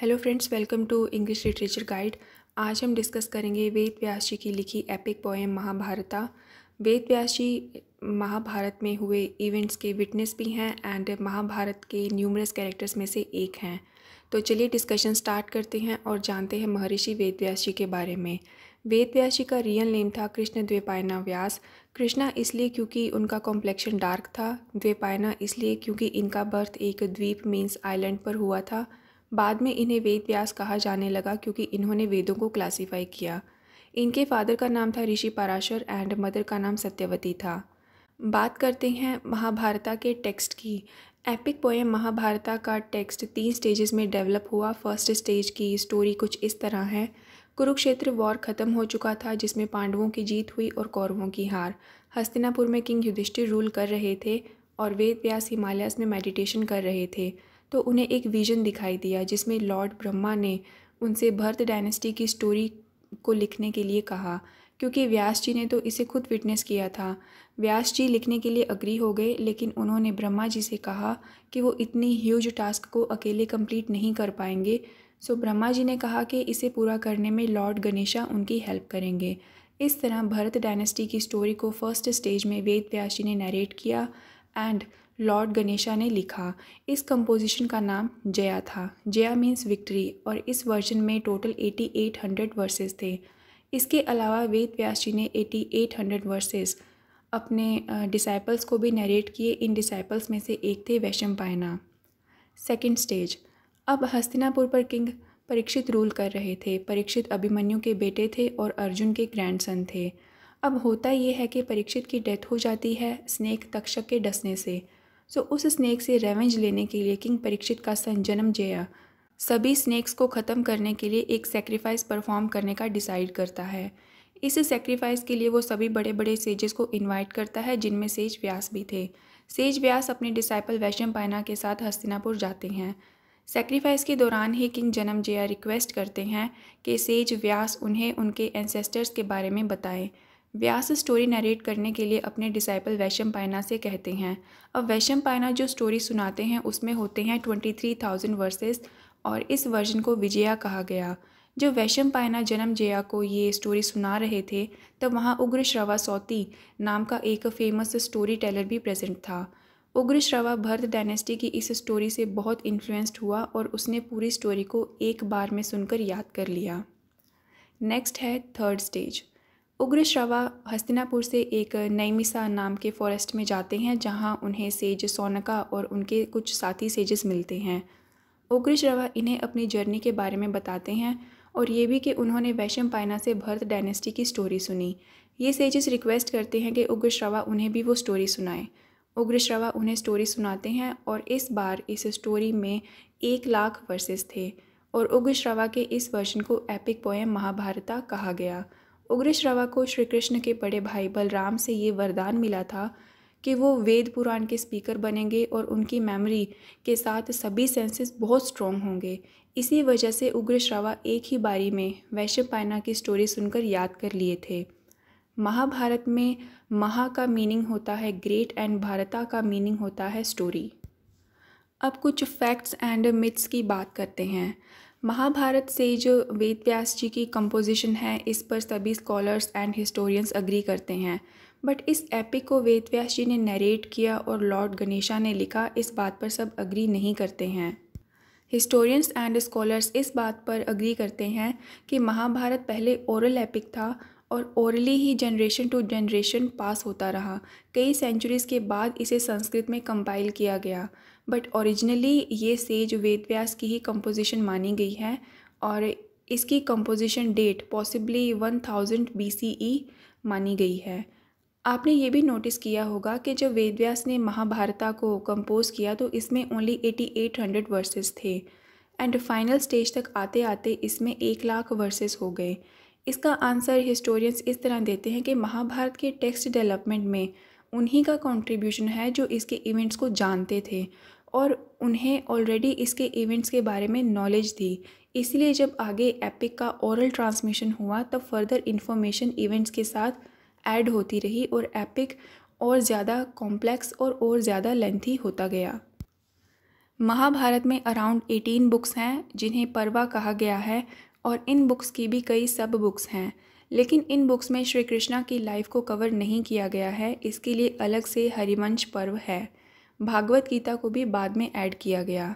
hello friends welcome to English literature guide आज हम discuss करेंगे वेद व्यास जी की लिखी एपिक पोएम महाभारता वेद व्यास जी महाभारत में हुए इवेंट्स के विटनेस भी हैं एंड महाभारत के न्यूमरस कैरेक्टर्स में से एक हैं तो चलिए डिस्कशन स्टार्ट करते हैं और जानते हैं महर्षि वेद व्यास जी के बारे में वेद व्यास जी का रियल नेम था कृष्ण द्वेपायना व्यास कृष्णा इसलिए क्योंकि उनका कॉम्प्लेक्शन डार्क था द्वेपायना इसलिए क्योंकि इनका बर्थ एक द्वीप मीन्स आइलैंड पर हुआ था बाद में इन्हें वेद व्यास कहा जाने लगा क्योंकि इन्होंने वेदों को क्लासीफाई किया इनके फादर का नाम था ऋषि पाराशर एंड मदर का नाम सत्यवती था बात करते हैं महाभारता के टेक्स्ट की एपिक पोएम महाभारता का टेक्स्ट तीन स्टेजेस में डेवलप हुआ फर्स्ट स्टेज की स्टोरी कुछ इस तरह है कुरुक्षेत्र वॉर खत्म हो चुका था जिसमें पांडवों की जीत हुई और कौरवों की हार हस्तिनापुर में किंग युधिष्ठिर रूल कर रहे थे और वेद व्यास हिमालयस में मेडिटेशन कर रहे थे तो उन्हें एक विज़न दिखाई दिया जिसमें लॉर्ड ब्रह्मा ने उनसे भरत डायनेस्टी की स्टोरी को लिखने के लिए कहा क्योंकि व्यास जी ने तो इसे खुद विटनेस किया था व्यास जी लिखने के लिए अग्री हो गए लेकिन उन्होंने ब्रह्मा जी से कहा कि वो इतनी ह्यूज टास्क को अकेले कंप्लीट नहीं कर पाएंगे सो ब्रह्मा जी ने कहा कि इसे पूरा करने में लॉर्ड गणेशा उनकी हेल्प करेंगे इस तरह भरत डायनेस्टी की स्टोरी को फर्स्ट स्टेज में वेद व्यास जी ने नरेट किया एंड लॉर्ड गणेशा ने लिखा इस कंपोजिशन का नाम जया था जया मीन्स विक्ट्री और इस वर्जन में total eighty eight hundred verses थे इसके अलावा वेद व्यास जी ने एटी एट हंड्रेड वर्सेज अपने डिसाइपल्स को भी नरेट किए इन डिसाइपल्स में से एक थे वैशम पायना सेकेंड स्टेज अब हस्तिनापुर पर किंग परीक्षित रूल कर रहे थे परीक्षित अभिमन्यु के बेटे थे और अर्जुन के ग्रैंडसन थे अब होता यह है कि परीक्षित की डेथ हो जाती है स्नेक तक्षक के डसने से सो उस स्नेक से रेवेंज लेने के लिए किंग परीक्षित का सन जन्म जया सभी स्नेक्स को ख़त्म करने के लिए एक सेक्रीफाइस परफॉर्म करने का डिसाइड करता है इस सेक्रीफाइस के लिए वो सभी बड़े बड़े सेजेस को इनवाइट करता है जिनमें सेज व्यास भी थे सेज व्यास अपने डिसाइपल वैश्यम पायना के साथ हस्तिनापुर जाते हैं सेक्रीफाइस के दौरान ही किंग जन्म जया रिक्वेस्ट करते हैं कि सेज व्यास उन्हें उनके एंसेस्टर्स के बारे में बताएं व्यास स्टोरी नरेट करने के लिए अपने डिसाइपल वैशम पायना से कहते हैं अब वैशम पायना जो स्टोरी सुनाते हैं उसमें होते हैं ट्वेंटी थ्री थाउजेंड वर्सेस और इस वर्जन को विजया कहा गया जब वैशम पायना जन्म जया को ये स्टोरी सुना रहे थे तब वहाँ उग्र श्रवा सौती नाम का एक फेमस स्टोरी टेलर भी प्रेजेंट था उग्र श्रवा भरत डायनेस्टी की इस स्टोरी से बहुत इन्फ्लुएंस्ड हुआ और उसने पूरी स्टोरी को एक बार में सुनकर याद कर लिया नेक्स्ट है थर्ड स्टेज उग्र श्रवा हस्तिनापुर से एक नैमिसा नाम के फॉरेस्ट में जाते हैं जहां उन्हें सेज सोनका और उनके कुछ साथी सेजेस मिलते हैं उग्र श्रवा इन्हें अपनी जर्नी के बारे में बताते हैं और ये भी कि उन्होंने वैशम पायना से भरत डायनेस्टी की स्टोरी सुनी ये सेजेस रिक्वेस्ट करते हैं कि उग्र श्रवा उन्हें भी वो स्टोरी सुनाए उग्र श्रवा उन्हें स्टोरी सुनाते हैं और इस बार इस स्टोरी में एक लाख वर्सेस थे और उग्र श्रवा के इस वर्जन को एपिक पोएम महाभारता कहा गया उग्रश्रवा को श्री कृष्ण के बड़े भाई बलराम से ये वरदान मिला था कि वो वेद पुराण के स्पीकर बनेंगे और उनकी मेमोरी के साथ सभी सेंसेस बहुत स्ट्रॉन्ग होंगे इसी वजह से उग्रश्रवा एक ही बारी में वैश्य पायना की स्टोरी सुनकर याद कर लिए थे महाभारत में महा का मीनिंग होता है ग्रेट एंड भारता का मीनिंग होता है स्टोरी अब कुछ फैक्ट्स एंड मिथ्स की बात करते हैं महाभारत से जो वेद व्यास जी की कंपोजिशन है इस पर सभी स्कॉलर्स एंड हिस्टोरियंस अग्री करते हैं बट इस एपिक को वेद व्यास जी ने नरेट किया और लॉर्ड गणेशा ने लिखा इस बात पर सब अग्री नहीं करते हैं हिस्टोरियंस एंड स्कॉलर्स इस बात पर अग्री करते हैं कि महाभारत पहले ओरल एपिक था और ओरली ही जनरेशन टू जनरेशन पास होता रहा कई सेंचुरीज़ के बाद इसे संस्कृत में कंपाइल किया गया बट ओरिजिनली ये सेज वेद व्यास की ही कंपोजिशन मानी गई है और इसकी composition date possibly one thousand B C E मानी गई है आपने ये भी नोटिस किया होगा कि जब वेद व्यास ने महाभारता को कंपोज किया तो इसमें only eighty eight hundred verses थे एंड फाइनल स्टेज तक आते आते इसमें एक लाख वर्सेस हो गए इसका आंसर हिस्टोरियंस इस तरह देते हैं कि महाभारत के टेक्स्ट डेवलपमेंट में उन्हीं का कंट्रीब्यूशन है जो इसके इवेंट्स को जानते थे और उन्हें ऑलरेडी इसके इवेंट्स के बारे में नॉलेज थी इसलिए जब आगे एपिक का ओरल ट्रांसमिशन हुआ तब फर्दर इन्फॉर्मेशन इवेंट्स के साथ ऐड होती रही और एपिक और ज़्यादा कॉम्प्लेक्स और और ज़्यादा लेंथी होता गया महाभारत में अराउंड एटीन बुक्स हैं जिन्हें परवा कहा गया है और इन बुक्स की भी कई सब बुक्स हैं लेकिन इन बुक्स में श्री कृष्णा की लाइफ को कवर नहीं किया गया है इसके लिए अलग से हरिवंश पर्व है भागवत गीता को भी बाद में ऐड किया गया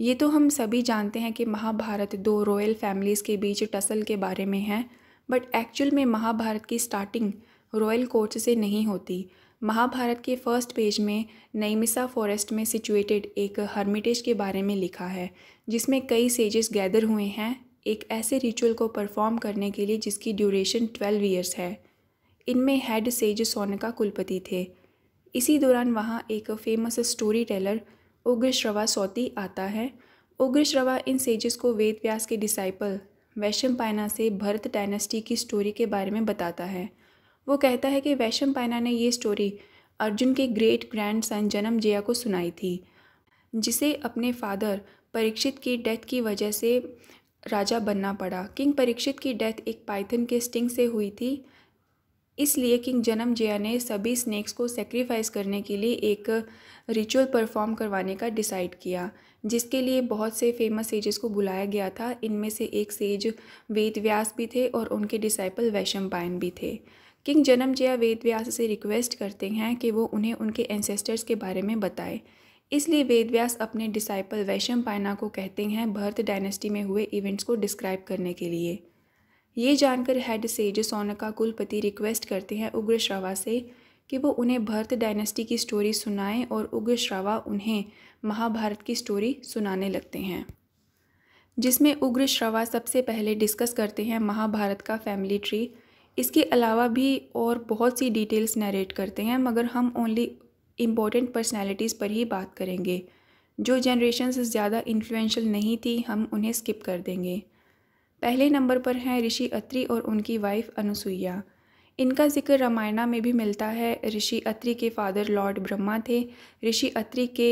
ये तो हम सभी जानते हैं कि महाभारत दो रॉयल फैमिलीज़ के बीच टसल के बारे में है बट एक्चुअल में महाभारत की स्टार्टिंग रॉयल कोर्ट से नहीं होती महाभारत के फर्स्ट पेज में नईमिसा फॉरेस्ट में सिचुएटेड एक हर्मिटेज के बारे में लिखा है जिसमें कई सेजेस गैदर हुए हैं एक ऐसे रिचुअल को परफॉर्म करने के लिए जिसकी ड्यूरेशन ट्वेल्व ईयर्स है इनमें हेड सेज सोनका कुलपति थे इसी दौरान वहाँ एक famous story teller Ugrashrava Sauti आता है उग्र श्रवा इन सेजेस को वेद व्यास के डिसाइपल वैशम पायना से भरत डायनेस्टी की स्टोरी के बारे में बताता है वो कहता है कि वैशम पायना ने ये स्टोरी अर्जुन के ग्रेट ग्रैंड सन जन्म जया को सुनाई थी जिसे अपने फादर परीक्षित की डेथ की वजह से राजा बनना पड़ा किंग परीक्षित की डेथ एक पाइथन के स्टिंग से हुई थी इसलिए किंग जन्म जया ने सभी स्नेक्स को सेक्रीफाइस करने के लिए एक रिचुअल परफॉर्म करवाने का डिसाइड किया जिसके लिए बहुत से फेमस सेजेस को बुलाया गया था इनमें से एक सेज वेद व्यास भी थे और उनके डिसाइपल वैशम पायन भी थे किंग जन्म जया वेद व्यास से रिक्वेस्ट करते हैं कि वो उन्हें उनके एंसेस्टर्स के बारे में बताए इसलिए वेद व्यास अपने डिसाइपल वैशम पायना को कहते हैं भर्त डायनेस्टी में हुए इवेंट्स को डिस्क्राइब करने के लिए ये जानकर हेड सेज सोनका कुलपति रिक्वेस्ट करते हैं उग्रश्रावा से कि वो उन्हें भरत डायनेस्टी की स्टोरी सुनाएं और उग्रश्रावा उन्हें महाभारत की स्टोरी सुनाने लगते हैं जिसमें उग्रश्रावा सबसे पहले डिस्कस करते हैं महाभारत का फैमिली ट्री इसके अलावा भी और बहुत सी डिटेल्स नरेट करते हैं मगर हम ओनली इम्पॉर्टेंट पर्सनैलिटीज़ पर ही बात करेंगे जो जनरेशन से ज़्यादा इन्फ्लुएंशल नहीं थी हम उन्हें स्किप कर देंगे पहले नंबर पर हैं ऋषि अत्री और उनकी वाइफ अनुसुईया इनका जिक्र रामायणा में भी मिलता है ऋषि अत्री के फादर लॉर्ड ब्रह्मा थे ऋषि अत्री के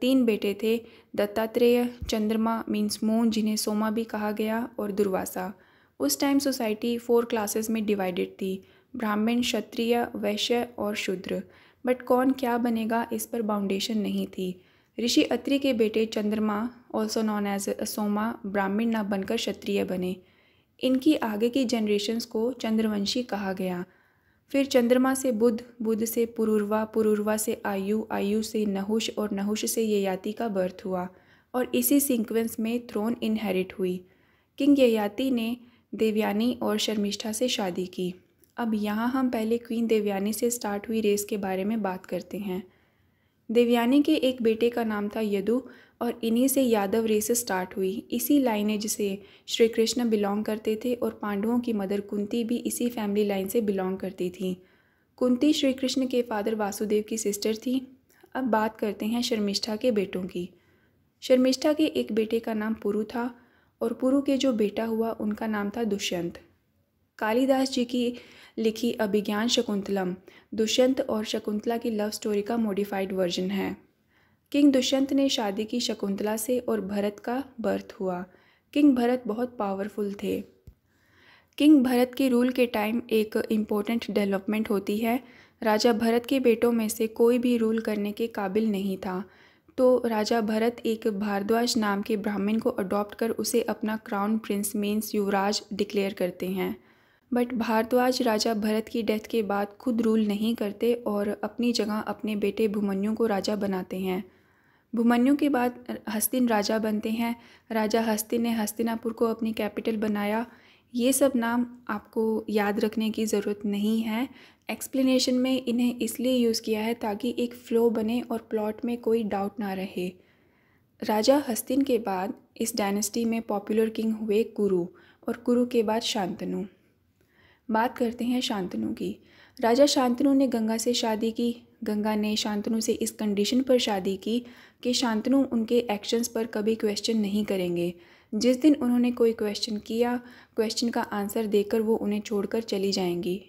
तीन बेटे थे दत्तात्रेय चंद्रमा मीन्स मून जिन्हें सोमा भी कहा गया और दुर्वासा उस टाइम सोसाइटी फोर क्लासेस में डिवाइडेड थी ब्राह्मण क्षत्रिय वैश्य और शूद्र बट कौन क्या बनेगा इस पर बाउंडेशन नहीं थी ऋषि अत्री के बेटे चंद्रमा ऑल्सो नॉन एज असोमा ब्राह्मण ना बनकर क्षत्रिय बने इनकी आगे की जनरेशन्स को चंद्रवंशी कहा गया फिर चंद्रमा से बुध बुध से पुरुर्वा पुरुर्वा से आयु आयु से नहुष और नहुष से ययाति का बर्थ हुआ और इसी सीक्वेंस में थ्रोन इनहेरिट हुई किंग ययाति ने देवयानी और शर्मिष्ठा से शादी की अब यहाँ हम पहले क्वीन देवयानी से स्टार्ट हुई रेस के बारे में बात करते हैं देवयानी के एक बेटे का नाम था यदु और इन्हीं से यादव रेस स्टार्ट हुई इसी लाइनेज से श्री कृष्ण बिलोंग करते थे और पांडवों की मदर कुंती भी इसी फैमिली लाइन से बिलोंग करती थी कुंती श्री कृष्ण के फादर वासुदेव की सिस्टर थी अब बात करते हैं शर्मिष्ठा के बेटों की शर्मिष्ठा के एक बेटे का नाम पुरु था और पुरु के जो बेटा हुआ उनका नाम था दुष्यंत कालिदास जी की लिखी अभिज्ञान शकुंतलम दुष्यंत और शकुंतला की लव स्टोरी का मॉडिफाइड वर्जन है किंग दुष्यंत ने शादी की शकुंतला से और भरत का बर्थ हुआ किंग भरत बहुत पावरफुल थे किंग भरत के रूल के टाइम एक इम्पोर्टेंट डेवलपमेंट होती है राजा भरत के बेटों में से कोई भी रूल करने के काबिल नहीं था तो राजा भरत एक भारद्वाज नाम के ब्राह्मण को अडॉप्ट कर उसे अपना क्राउन प्रिंस मीन्स युवराज डिक्लेयर करते हैं बट भारद्वाज राजा भरत की डेथ के बाद खुद रूल नहीं करते और अपनी जगह अपने बेटे भुमन्यु को राजा बनाते हैं भूमन्यु के बाद हस्तिन राजा बनते हैं राजा हस्तिन ने हस्तिनापुर को अपनी कैपिटल बनाया ये सब नाम आपको याद रखने की ज़रूरत नहीं है एक्सप्लेनेशन में इन्हें इसलिए यूज़ किया है ताकि एक फ़्लो बने और प्लॉट में कोई डाउट ना रहे राजा हस्तिन के बाद इस डायनेस्टी में पॉपुलर किंग हुए कुरु और कुरु के बाद शांतनु बात करते हैं शांतनु की राजा शांतनु ने गंगा से शादी की गंगा ने शांतनु से इस कंडीशन पर शादी की कि शांतनु उनके एक्शंस पर कभी क्वेश्चन नहीं करेंगे जिस दिन उन्होंने कोई क्वेश्चन किया क्वेश्चन का आंसर देकर वो उन्हें छोड़कर चली जाएंगी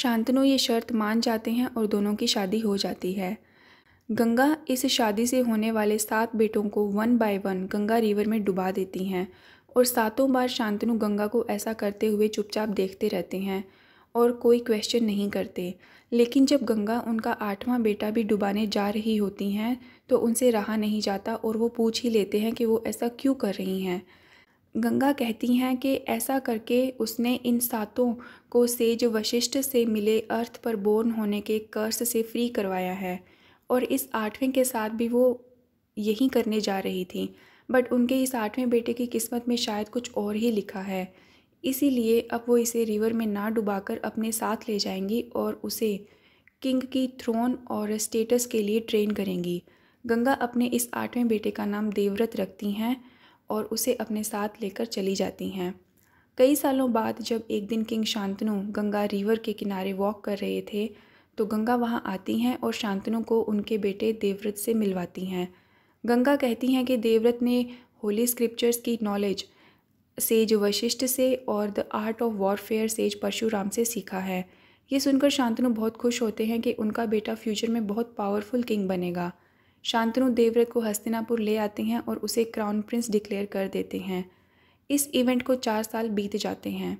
शांतनु ये शर्त मान जाते हैं और दोनों की शादी हो जाती है गंगा इस शादी से होने वाले सात बेटों को one by one Ganga river में डुबा देती हैं और सातों बार शांतनु गंगा को ऐसा करते हुए चुपचाप देखते रहते हैं और कोई क्वेश्चन नहीं करते लेकिन जब गंगा उनका आठवां बेटा भी डुबाने जा रही होती हैं तो उनसे रहा नहीं जाता और वो पूछ ही लेते हैं कि वो ऐसा क्यों कर रही हैं गंगा कहती हैं कि ऐसा करके उसने इन सातों को सेज वशिष्ठ से मिले अर्थ पर बोर्न होने के कर्स से फ्री करवाया है और इस आठवें के साथ भी वो यही करने जा रही थी बट उनके इस आठवें बेटे की किस्मत में शायद कुछ और ही लिखा है इसीलिए अब वो इसे रिवर में ना डुबाकर अपने साथ ले जाएंगी और उसे किंग की थ्रोन और स्टेटस के लिए ट्रेन करेंगी गंगा अपने इस आठवें बेटे का नाम देवव्रत रखती हैं और उसे अपने साथ लेकर चली जाती हैं कई सालों बाद जब एक दिन किंग शांतनु गंगा रिवर के किनारे वॉक कर रहे थे तो गंगा वहाँ आती हैं और शांतनु को उनके बेटे देवव्रत से मिलवाती हैं गंगा कहती हैं कि देवव्रत ने होली स्क्रिप्चर्स की नॉलेज सेज वशिष्ठ से और the art of warfare sage Parshuram से सीखा है ये सुनकर शांतनु बहुत खुश होते हैं कि उनका बेटा फ्यूचर में बहुत पावरफुल किंग बनेगा शांतनु देवव्रत को हस्तिनापुर ले आते हैं और उसे क्राउन प्रिंस डिक्लेयर कर देते हैं इस इवेंट को चार साल बीत जाते हैं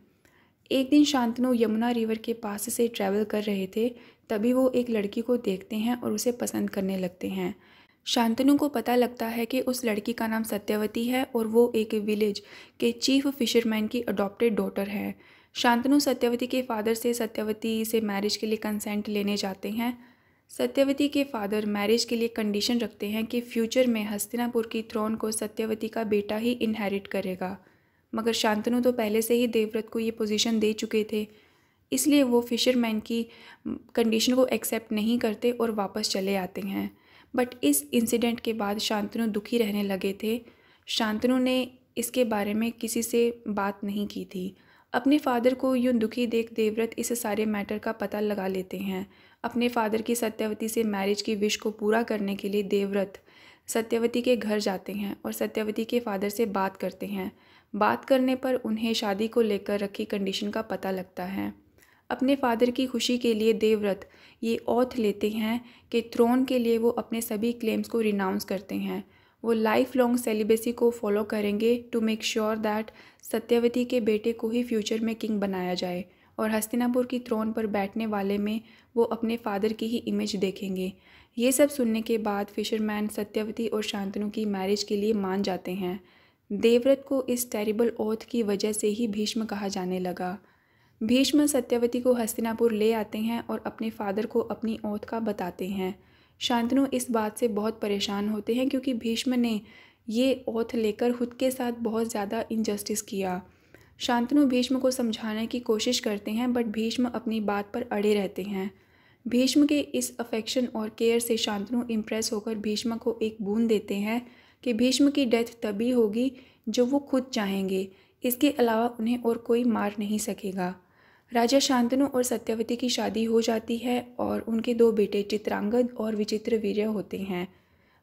एक दिन शांतनु यमुना रिवर के पास से ट्रैवल कर रहे थे तभी वो एक लड़की को देखते हैं और उसे पसंद करने लगते हैं शांतनु को पता लगता है कि उस लड़की का नाम सत्यवती है और वो एक विलेज के चीफ फिशरमैन की अडॉप्टेड डॉटर है शांतनु सत्यवती के फादर से सत्यवती से मैरिज के लिए कंसेंट लेने जाते हैं सत्यवती के फादर मैरिज के लिए कंडीशन रखते हैं कि फ्यूचर में हस्तिनापुर की थ्रोन को सत्यवती का बेटा ही इनहेरिट करेगा मगर शांतनु तो पहले से ही देवव्रत को ये पोजीशन दे चुके थे इसलिए वो फिशरमैन की कंडीशन को एक्सेप्ट नहीं करते और वापस चले आते हैं बट इस इंसिडेंट के बाद शांतनु दुखी रहने लगे थे शांतनु ने इसके बारे में किसी से बात नहीं की थी अपने फादर को यूँ दुखी देख देवव्रत इस सारे मैटर का पता लगा लेते हैं अपने फादर की सत्यवती से मैरिज की विश को पूरा करने के लिए देवव्रत सत्यवती के घर जाते हैं और सत्यवती के फादर से बात करते हैं बात करने पर उन्हें शादी को लेकर रखी कंडीशन का पता लगता है अपने फादर की खुशी के लिए देवव्रत ये औथ लेते हैं कि थ्रोन के लिए वो अपने सभी क्लेम्स को रिनाउंस करते हैं वो लाइफ लॉन्ग सेलिबेसी को फॉलो करेंगे to make sure that Satyavati के बेटे को ही फ्यूचर में किंग बनाया जाए और हस्तिनापुर की थ्रोन पर बैठने वाले में वो अपने फादर की ही इमेज देखेंगे ये सब सुनने के बाद फिशरमैन सत्यवती और शांतनु की मैरिज के लिए मान जाते हैं देवव्रत को इस टेरिबल ओथ की वजह से ही भीष्म कहा जाने लगा भीष्म सत्यवती को हस्तिनापुर ले आते हैं और अपने फादर को अपनी ओथ का बताते हैं शांतनु इस बात से बहुत परेशान होते हैं क्योंकि भीष्म ने ये ओथ लेकर खुद के साथ बहुत ज़्यादा इनजस्टिस किया शांतनु भीष्म को समझाने की कोशिश करते हैं बट भीष्म अपनी बात पर अड़े रहते हैं भीष्म के इस अफेक्शन और केयर से शांतनु इम्प्रेस होकर भीष्म को एक बूंद देते हैं कि भीष्म की डेथ तभी होगी जो वो खुद चाहेंगे इसके अलावा उन्हें और कोई मार नहीं सकेगा राजा शांतनु और सत्यवती की शादी हो जाती है और उनके दो बेटे चित्रांगद और विचित्र वीर्य होते हैं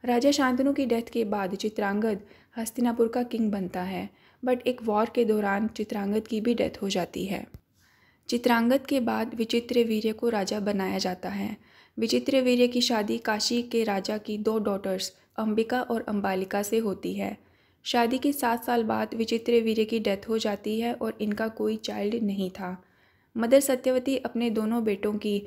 राजा शांतनु की डेथ के बाद चित्रांगद हस्तिनापुर का किंग बनता है बट एक वॉर के दौरान चित्रांगद की भी डेथ हो जाती है चित्रांगद के बाद विचित्र वीर्य को राजा बनाया जाता है विचित्र वीर्य की शादी काशी के राजा की दो डॉटर्स अंबिका और अंबालिका से होती है शादी के सात साल बाद विचित्र वीर्य की डेथ हो जाती है और इनका कोई चाइल्ड नहीं था मदर सत्यवती अपने दोनों बेटों की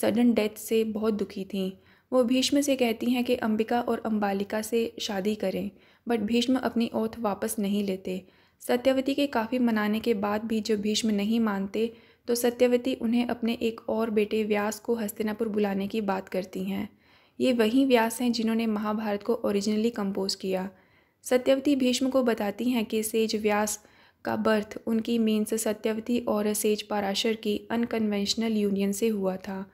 सडन डेथ से बहुत दुखी थीं वो भीष्म से कहती हैं कि अंबिका और अंबालिका से शादी करें बट भीष्म अपनी ओथ वापस नहीं लेते सत्यवती के काफ़ी मनाने के बाद भी जब भीष्म नहीं मानते तो सत्यवती उन्हें अपने एक और बेटे व्यास को हस्तिनापुर बुलाने की बात करती हैं ये वही व्यास हैं जिन्होंने महाभारत को ओरिजिनली कंपोज किया सत्यवती भीष्म को बताती हैं कि सेज व्यास का बर्थ उनकी मीन्स सत्यवती और सेज पाराशर की अनकन्वेंशनल यूनियन से हुआ था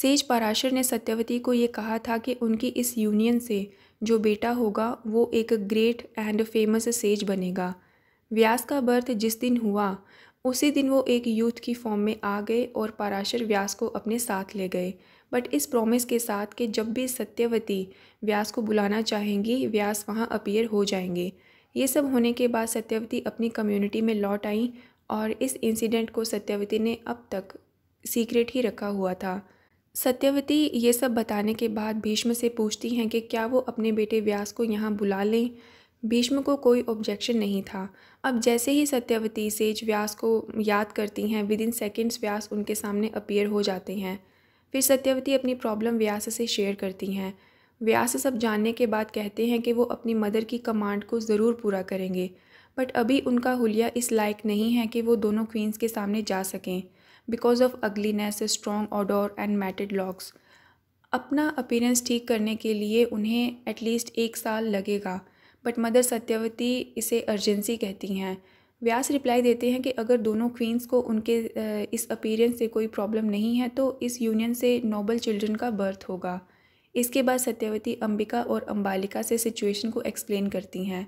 सेज पाराशर ने सत्यवती को ये कहा था कि उनकी इस यूनियन से जो बेटा होगा वो एक ग्रेट एंड फेमस सेज बनेगा व्यास का बर्थ जिस दिन हुआ उसी दिन वो एक यूथ की फॉर्म में आ गए और पराशर व्यास को अपने साथ ले गए बट इस प्रॉमिस के साथ कि जब भी सत्यवती व्यास को बुलाना चाहेंगी व्यास वहाँ अपीयर हो जाएंगे ये सब होने के बाद सत्यवती अपनी कम्युनिटी में लौट आई और इस इंसिडेंट को सत्यवती ने अब तक सीक्रेट ही रखा हुआ था सत्यवती ये सब बताने के बाद भीष्म से पूछती हैं कि क्या वो अपने बेटे व्यास को यहाँ बुला लें भीष्म को कोई ऑब्जेक्शन नहीं था अब जैसे ही सत्यवती सेज व्यास को याद करती हैं विद इन सेकेंड्स व्यास उनके सामने अपीयर हो जाते हैं फिर सत्यवती अपनी प्रॉब्लम व्यास से शेयर करती हैं व्यास सब जानने के बाद कहते हैं कि वो अपनी मदर की कमांड को ज़रूर पूरा करेंगे बट अभी उनका हुलिया इस लायक नहीं है कि वो दोनों क्वींस के सामने जा सकें because of ugliness strong odour and matted locks अपना अपीरेंस ठीक करने के लिए उन्हें एटलीस्ट एक साल लगेगा बट मदर सत्यवती इसे अर्जेंसी कहती हैं व्यास रिप्लाई देते हैं कि अगर दोनों क्वींस को उनके इस अपीरेंस से कोई प्रॉब्लम नहीं है तो इस यूनियन से नोबल चिल्ड्रन का बर्थ होगा इसके बाद सत्यवती अंबिका और अंबालिका से सिचुएशन को एक्सप्लेन करती हैं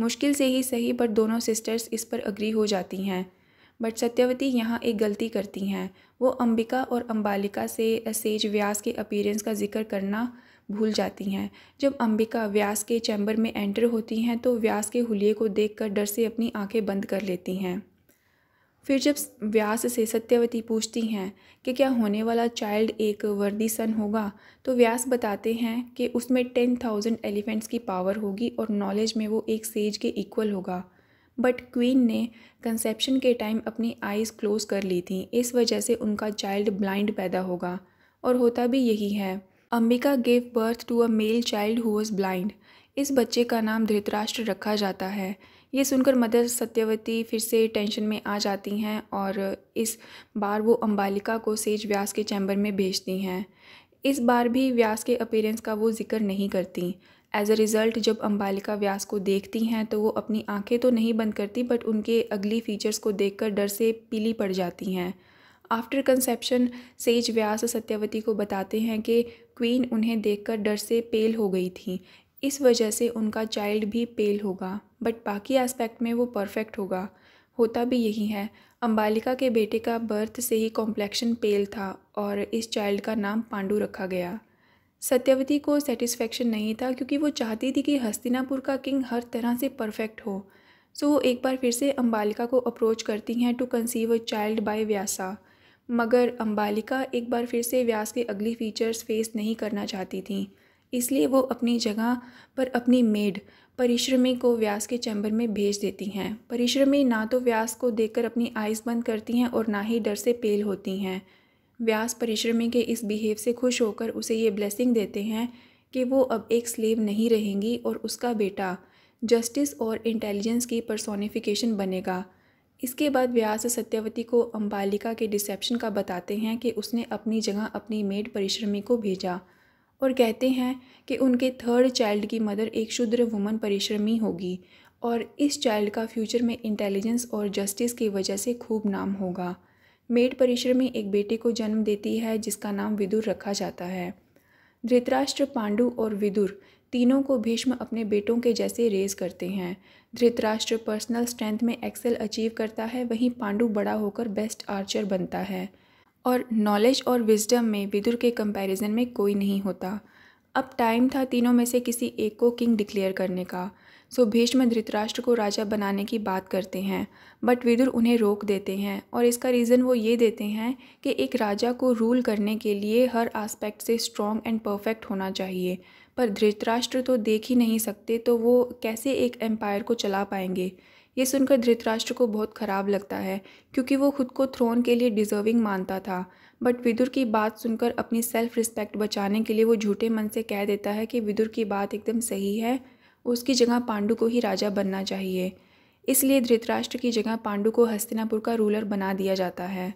मुश्किल से ही सही बट दोनों सिस्टर्स इस पर अग्री हो जाती हैं बट सत्यवती यहाँ एक गलती करती हैं वो अंबिका और अंबालिका से सेज व्यास के अपीरेंस का जिक्र करना भूल जाती हैं जब अंबिका व्यास के चैम्बर में एंटर होती हैं तो व्यास के हुलिये को देखकर डर से अपनी आंखें बंद कर लेती हैं फिर जब व्यास से सत्यवती पूछती हैं कि क्या होने वाला चाइल्ड एक वर्दी सन होगा तो व्यास बताते हैं कि उसमें टेन थाउजेंड एलिफेंट्स की पावर होगी और नॉलेज में वो एक सेज के इक्वल होगा बट क्वीन ने कंसेप्शन के टाइम अपनी आइज़ क्लोज़ कर ली थी इस वजह से उनका चाइल्ड ब्लाइंड पैदा होगा और होता भी यही है Ambika gave birth to a male child who was blind इस बच्चे का नाम धृतराष्ट्र रखा जाता है ये सुनकर मदर सत्यवती फिर से टेंशन में आ जाती हैं और इस बार वो अंबालिका को सेज व्यास के चैम्बर में भेजती हैं इस बार भी व्यास के अपेरेंस का वो जिक्र नहीं करती एज़ अ रिज़ल्ट जब अम्बालिका व्यास को देखती हैं तो वो अपनी आंखें तो नहीं बंद करती बट उनके अगली फीचर्स को देखकर डर से पीली पड़ जाती हैं after conception sage Vyas Satyavati को बताते हैं कि क्वीन उन्हें देखकर डर से पेल हो गई थी इस वजह से उनका चाइल्ड भी पेल होगा बट बाकी एस्पेक्ट में वो परफेक्ट होगा होता भी यही है अंबालिका के बेटे का बर्थ से ही कॉम्प्लेक्शन पेल था और इस चाइल्ड का नाम पांडू रखा गया सत्यवती को सेटिस्फेक्शन नहीं था क्योंकि वो चाहती थी कि हस्तिनापुर का किंग हर तरह से परफेक्ट हो सो वो एक बार फिर से अम्बालिका को अप्रोच करती हैं to conceive a child by Vyasa मगर अम्बालिका एक बार फिर से व्यास के अगली फीचर्स फेस नहीं करना चाहती थी इसलिए वो अपनी जगह पर अपनी मेड परिश्रमी को व्यास के चैम्बर में भेज देती हैं परिश्रमी ना तो व्यास को देखकर अपनी आइज़ बंद करती हैं और ना ही डर से पेल होती हैं व्यास परिश्रमी के इस बिहेव से खुश होकर उसे ये ब्लेसिंग देते हैं कि वो अब एक स्लेव नहीं रहेंगी और उसका बेटा जस्टिस और इंटेलिजेंस की पर्सोनिफिकेशन बनेगा इसके बाद व्यास सत्यवती को अम्बालिका के डिसेप्शन का बताते हैं कि उसने अपनी जगह अपनी मेड परिश्रमी को भेजा और कहते हैं कि उनके थर्ड चाइल्ड की मदर एक शुद्र वुमन परिश्रमी होगी और इस चाइल्ड का फ्यूचर में इंटेलिजेंस और जस्टिस की वजह से खूब नाम होगा मेड परिसर में एक बेटे को जन्म देती है जिसका नाम विदुर रखा जाता है धृतराष्ट्र पांडु और विदुर तीनों को भीष्म अपने बेटों के जैसे रेस करते हैं धृतराष्ट्र पर्सनल स्ट्रेंथ में एक्सेल अचीव करता है वहीं पांडु बड़ा होकर बेस्ट आर्चर बनता है और नॉलेज और विजडम में विदुर के कंपैरिजन में कोई नहीं होता अब टाइम था तीनों में से किसी एक को किंग डिक्लेयर करने का सो भीष्म धृतराष्ट्र को राजा बनाने की बात करते हैं बट विदुर उन्हें रोक देते हैं और इसका रीज़न वो ये देते हैं कि एक राजा को रूल करने के लिए हर आस्पेक्ट से स्ट्रॉन्ग एंड परफेक्ट होना चाहिए पर धृतराष्ट्र तो देख ही नहीं सकते तो वो कैसे एक एम्पायर को चला पाएंगे ये सुनकर धृतराष्ट्र को बहुत ख़राब लगता है क्योंकि वो खुद को थ्रोन के लिए डिज़र्विंग मानता था बट विदुर की बात सुनकर अपनी सेल्फ़ रिस्पेक्ट बचाने के लिए वो झूठे मन से कह देता है कि विदुर की बात एकदम सही है उसकी जगह पांडु को ही राजा बनना चाहिए इसलिए धृतराष्ट्र की जगह पांडु को हस्तिनापुर का रूलर बना दिया जाता है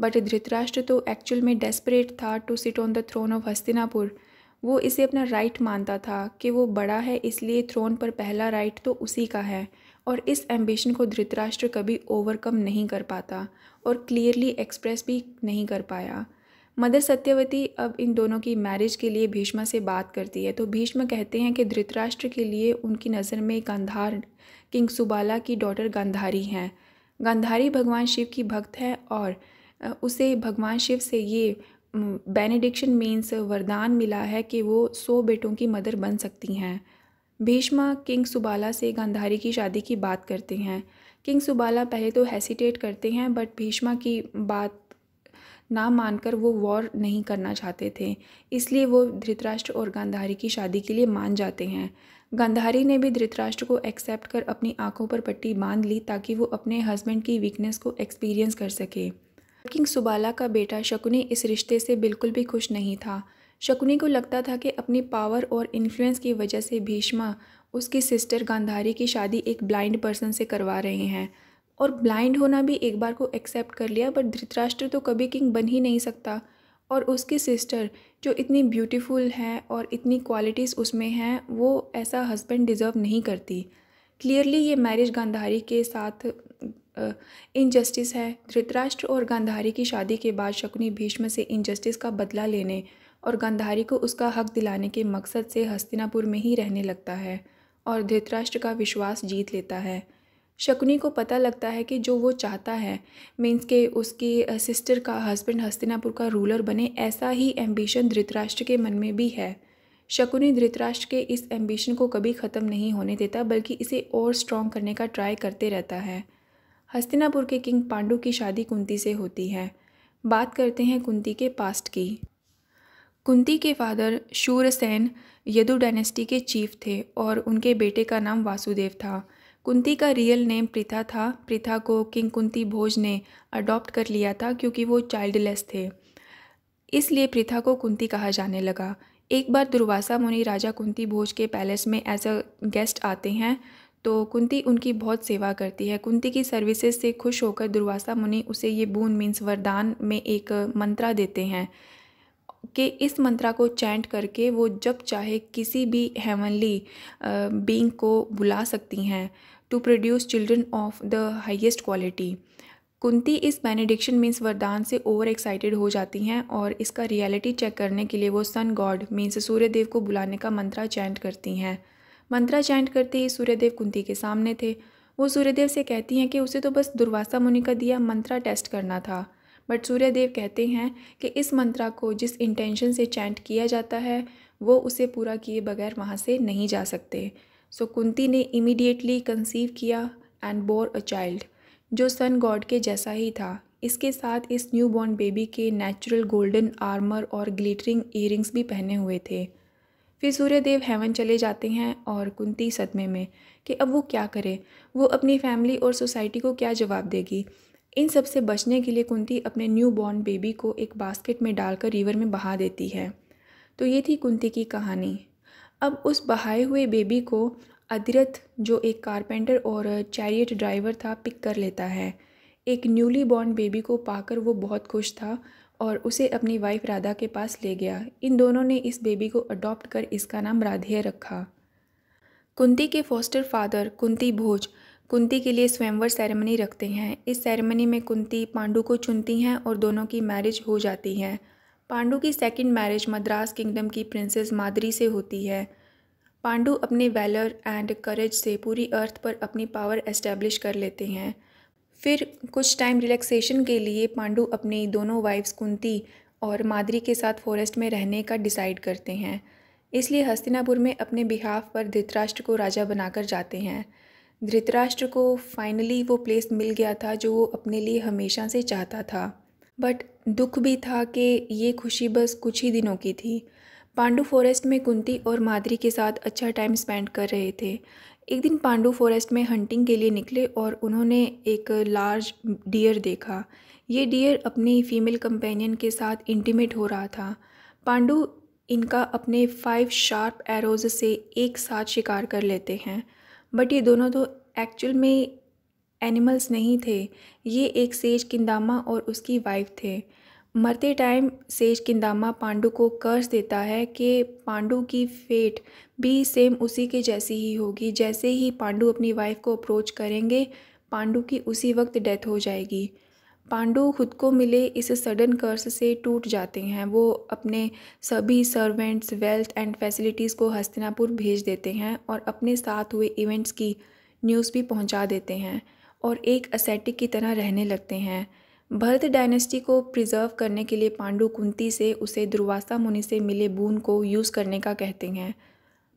बट धृतराष्ट्र तो एक्चुअल में डेस्परेट था to sit on the throne of Hastinapur वो इसे अपना राइट मानता था कि वो बड़ा है इसलिए थ्रोन पर पहला राइट तो उसी का है और इस एम्बिशन को धृतराष्ट्र कभी ओवरकम नहीं कर पाता और क्लियरली एक्सप्रेस भी नहीं कर पाया मदर सत्यवती अब इन दोनों की मैरिज के लिए भीष्मा से बात करती है तो भीष्म कहते हैं कि धृतराष्ट्र के लिए उनकी नज़र में गंधार किंग सुबाला की डॉटर गांधारी हैं गांधारी भगवान शिव की भक्त है और उसे भगवान शिव से ये बेनिडिक्शन मीन्स वरदान मिला है कि वो सौ बेटों की मदर बन सकती हैं भीष्मा किंग सुबाला से गांधारी की शादी की बात करते हैं किंग सुबाला पहले तो हेसिटेट करते हैं बट भीष्मा की बात ना मानकर वो वॉर नहीं करना चाहते थे इसलिए वो धृतराष्ट्र और गांधारी की शादी के लिए मान जाते हैं गांधारी ने भी धृतराष्ट्र को एक्सेप्ट कर अपनी आंखों पर पट्टी बांध ली ताकि वो अपने हस्बैंड की वीकनेस को एक्सपीरियंस कर सके किंग सुबाला का बेटा शकुनी इस रिश्ते से बिल्कुल भी खुश नहीं था शकुनी को लगता था कि अपनी पावर और इन्फ्लुएंस की वजह से भीष्मा उसकी सिस्टर गांधारी की शादी एक ब्लाइंड पर्सन से करवा रहे हैं और ब्लाइंड होना भी एक बार को एक्सेप्ट कर लिया बट धृतराष्ट्र तो कभी किंग बन ही नहीं सकता और उसकी सिस्टर जो इतनी ब्यूटीफुल है और इतनी क्वालिटीज़ उसमें हैं वो ऐसा हस्बैंड डिज़र्व नहीं करती क्लियरली ये मैरिज गांधारी के साथ इनजस्टिस है धृतराष्ट्र और गांधारी की शादी के बाद शकुनी भीष्म से इनजस्टिस का बदला लेने और गांधारी को उसका हक दिलाने के मकसद से हस्तिनापुर में ही रहने लगता है और धृतराष्ट्र का विश्वास जीत लेता है शकुनी को पता लगता है कि जो वो चाहता है मीन्स के उसकी सिस्टर का हस्बैंड हस्तिनापुर का रूलर बने ऐसा ही एम्बिशन धृतराष्ट्र के मन में भी है शकुनी धृतराष्ट्र के इस एम्बिशन को कभी ख़त्म नहीं होने देता बल्कि इसे और स्ट्रॉन्ग करने का ट्राई करते रहता है हस्तिनापुर के किंग पांडु की शादी कुंती से होती है बात करते हैं कुंती के पास्ट की कुंती के फादर शूरसेन यदु डायनेस्टी के चीफ थे और उनके बेटे का नाम वासुदेव था कुंती का रियल नेम प्रीथा था प्रीथा को किंग कुंती भोज ने अडॉप्ट कर लिया था क्योंकि वो चाइल्डलेस थे इसलिए प्रीथा को कुंती कहा जाने लगा एक बार दुर्वासा मुनि राजा कुंती भोज के पैलेस में एज अ गेस्ट आते हैं तो कुंती उनकी बहुत सेवा करती है कुंती की सर्विसेज से खुश होकर दुर्वासा मुनि उसे ये बून मीन्स वरदान में एक मंत्रा देते हैं के इस मंत्रा को चैंट करके वो जब चाहे किसी भी हेवनली बींग को बुला सकती हैं to produce children of the highest quality Kunti इस बेनेडिक्शन मीन्स वरदान से ओवर एक्साइटेड हो जाती हैं और इसका रियलिटी चेक करने के लिए वो सन गॉड मीन्स सूर्यदेव को बुलाने का मंत्रा चैंट करती हैं मंत्रा चैंट करते ही सूर्यदेव कुंती के सामने थे वो सूर्यदेव से कहती हैं कि उसे तो बस दुर्वासा मुनि का दिया मंत्रा टेस्ट करना था बट सूर्यदेव कहते हैं कि इस मंत्रा को जिस इंटेंशन से चैंट किया जाता है वो उसे पूरा किए बगैर वहाँ से नहीं जा सकते सो so, कुंती ने इमीडिएटली कंसीव किया एंड बोर अ चाइल्ड जो सन गॉड के जैसा ही था इसके साथ इस न्यू बॉर्न बेबी के नेचुरल गोल्डन आर्मर और ग्लिटरिंग ईयरिंग्स भी पहने हुए थे फिर सूर्यदेव हेवन चले जाते हैं और कुंती सदमे में कि अब वो क्या करे वो अपनी फैमिली और सोसाइटी को क्या जवाब देगी इन सब से बचने के लिए कुंती अपने न्यू बॉर्न बेबी को एक बास्केट में डालकर रिवर में बहा देती है तो ये थी कुंती की कहानी अब उस बहाए हुए बेबी को अदरथ जो एक कारपेंटर और चैरियट ड्राइवर था पिक कर लेता है एक न्यूली बॉर्न बेबी को पाकर वो बहुत खुश था और उसे अपनी वाइफ राधा के पास ले गया इन दोनों ने इस बेबी को अडॉप्ट कर इसका नाम राधेय रखा कुंती के फोस्टर फादर कुंती भोज कुंती के लिए स्वयंवर सेरेमनी रखते हैं इस सेरेमनी में कुंती पांडू को चुनती हैं और दोनों की मैरिज हो जाती है पांडू की सेकंड मैरिज मद्रास किंगडम की प्रिंसेस मादरी से होती है पांडू अपने वैलर एंड करेज से पूरी अर्थ पर अपनी पावर एस्टेब्लिश कर लेते हैं फिर कुछ टाइम रिलैक्सेशन के लिए पांडू अपनी दोनों वाइफ्स कुंती और मादरी के साथ फॉरेस्ट में रहने का डिसाइड करते हैं इसलिए हस्तिनापुर में अपने बिहाफ पर धृतराष्ट्र को राजा बनाकर जाते हैं धृतराष्ट्र को फाइनली वो प्लेस मिल गया था जो वो अपने लिए हमेशा से चाहता था बट दुख भी था कि ये खुशी बस कुछ ही दिनों की थी पांडु फॉरेस्ट में कुंती और मादरी के साथ अच्छा टाइम स्पेंड कर रहे थे एक दिन पांडु फॉरेस्ट में हंटिंग के लिए निकले और उन्होंने एक लार्ज डियर देखा ये डियर अपनी फीमेल कंपेनियन के साथ इंटीमेट हो रहा था पांडु इनका अपने फाइव शार्प एरोज से एक साथ शिकार कर लेते हैं बट ये दोनों तो एक्चुअल में एनिमल्स नहीं थे ये एक सेज किंदामा और उसकी वाइफ थे मरते टाइम सेज किंदामा पांडु को कर्ज देता है कि पांडु की फेट भी सेम उसी के जैसी ही होगी जैसे ही पांडु अपनी वाइफ को अप्रोच करेंगे पांडु की उसी वक्त डेथ हो जाएगी पांडु खुद को मिले इस सडन कर्स से टूट जाते हैं वो अपने सभी सर्वेंट्स वेल्थ एंड फैसिलिटीज़ को हस्तिनापुर भेज देते हैं और अपने साथ हुए इवेंट्स की न्यूज़ भी पहुंचा देते हैं और एक असेटिक की तरह रहने लगते हैं भरत डायनेस्टी को प्रिजर्व करने के लिए पांडु कुंती से उसे दुर्वासा मुनि से मिले बून को यूज़ करने का कहते हैं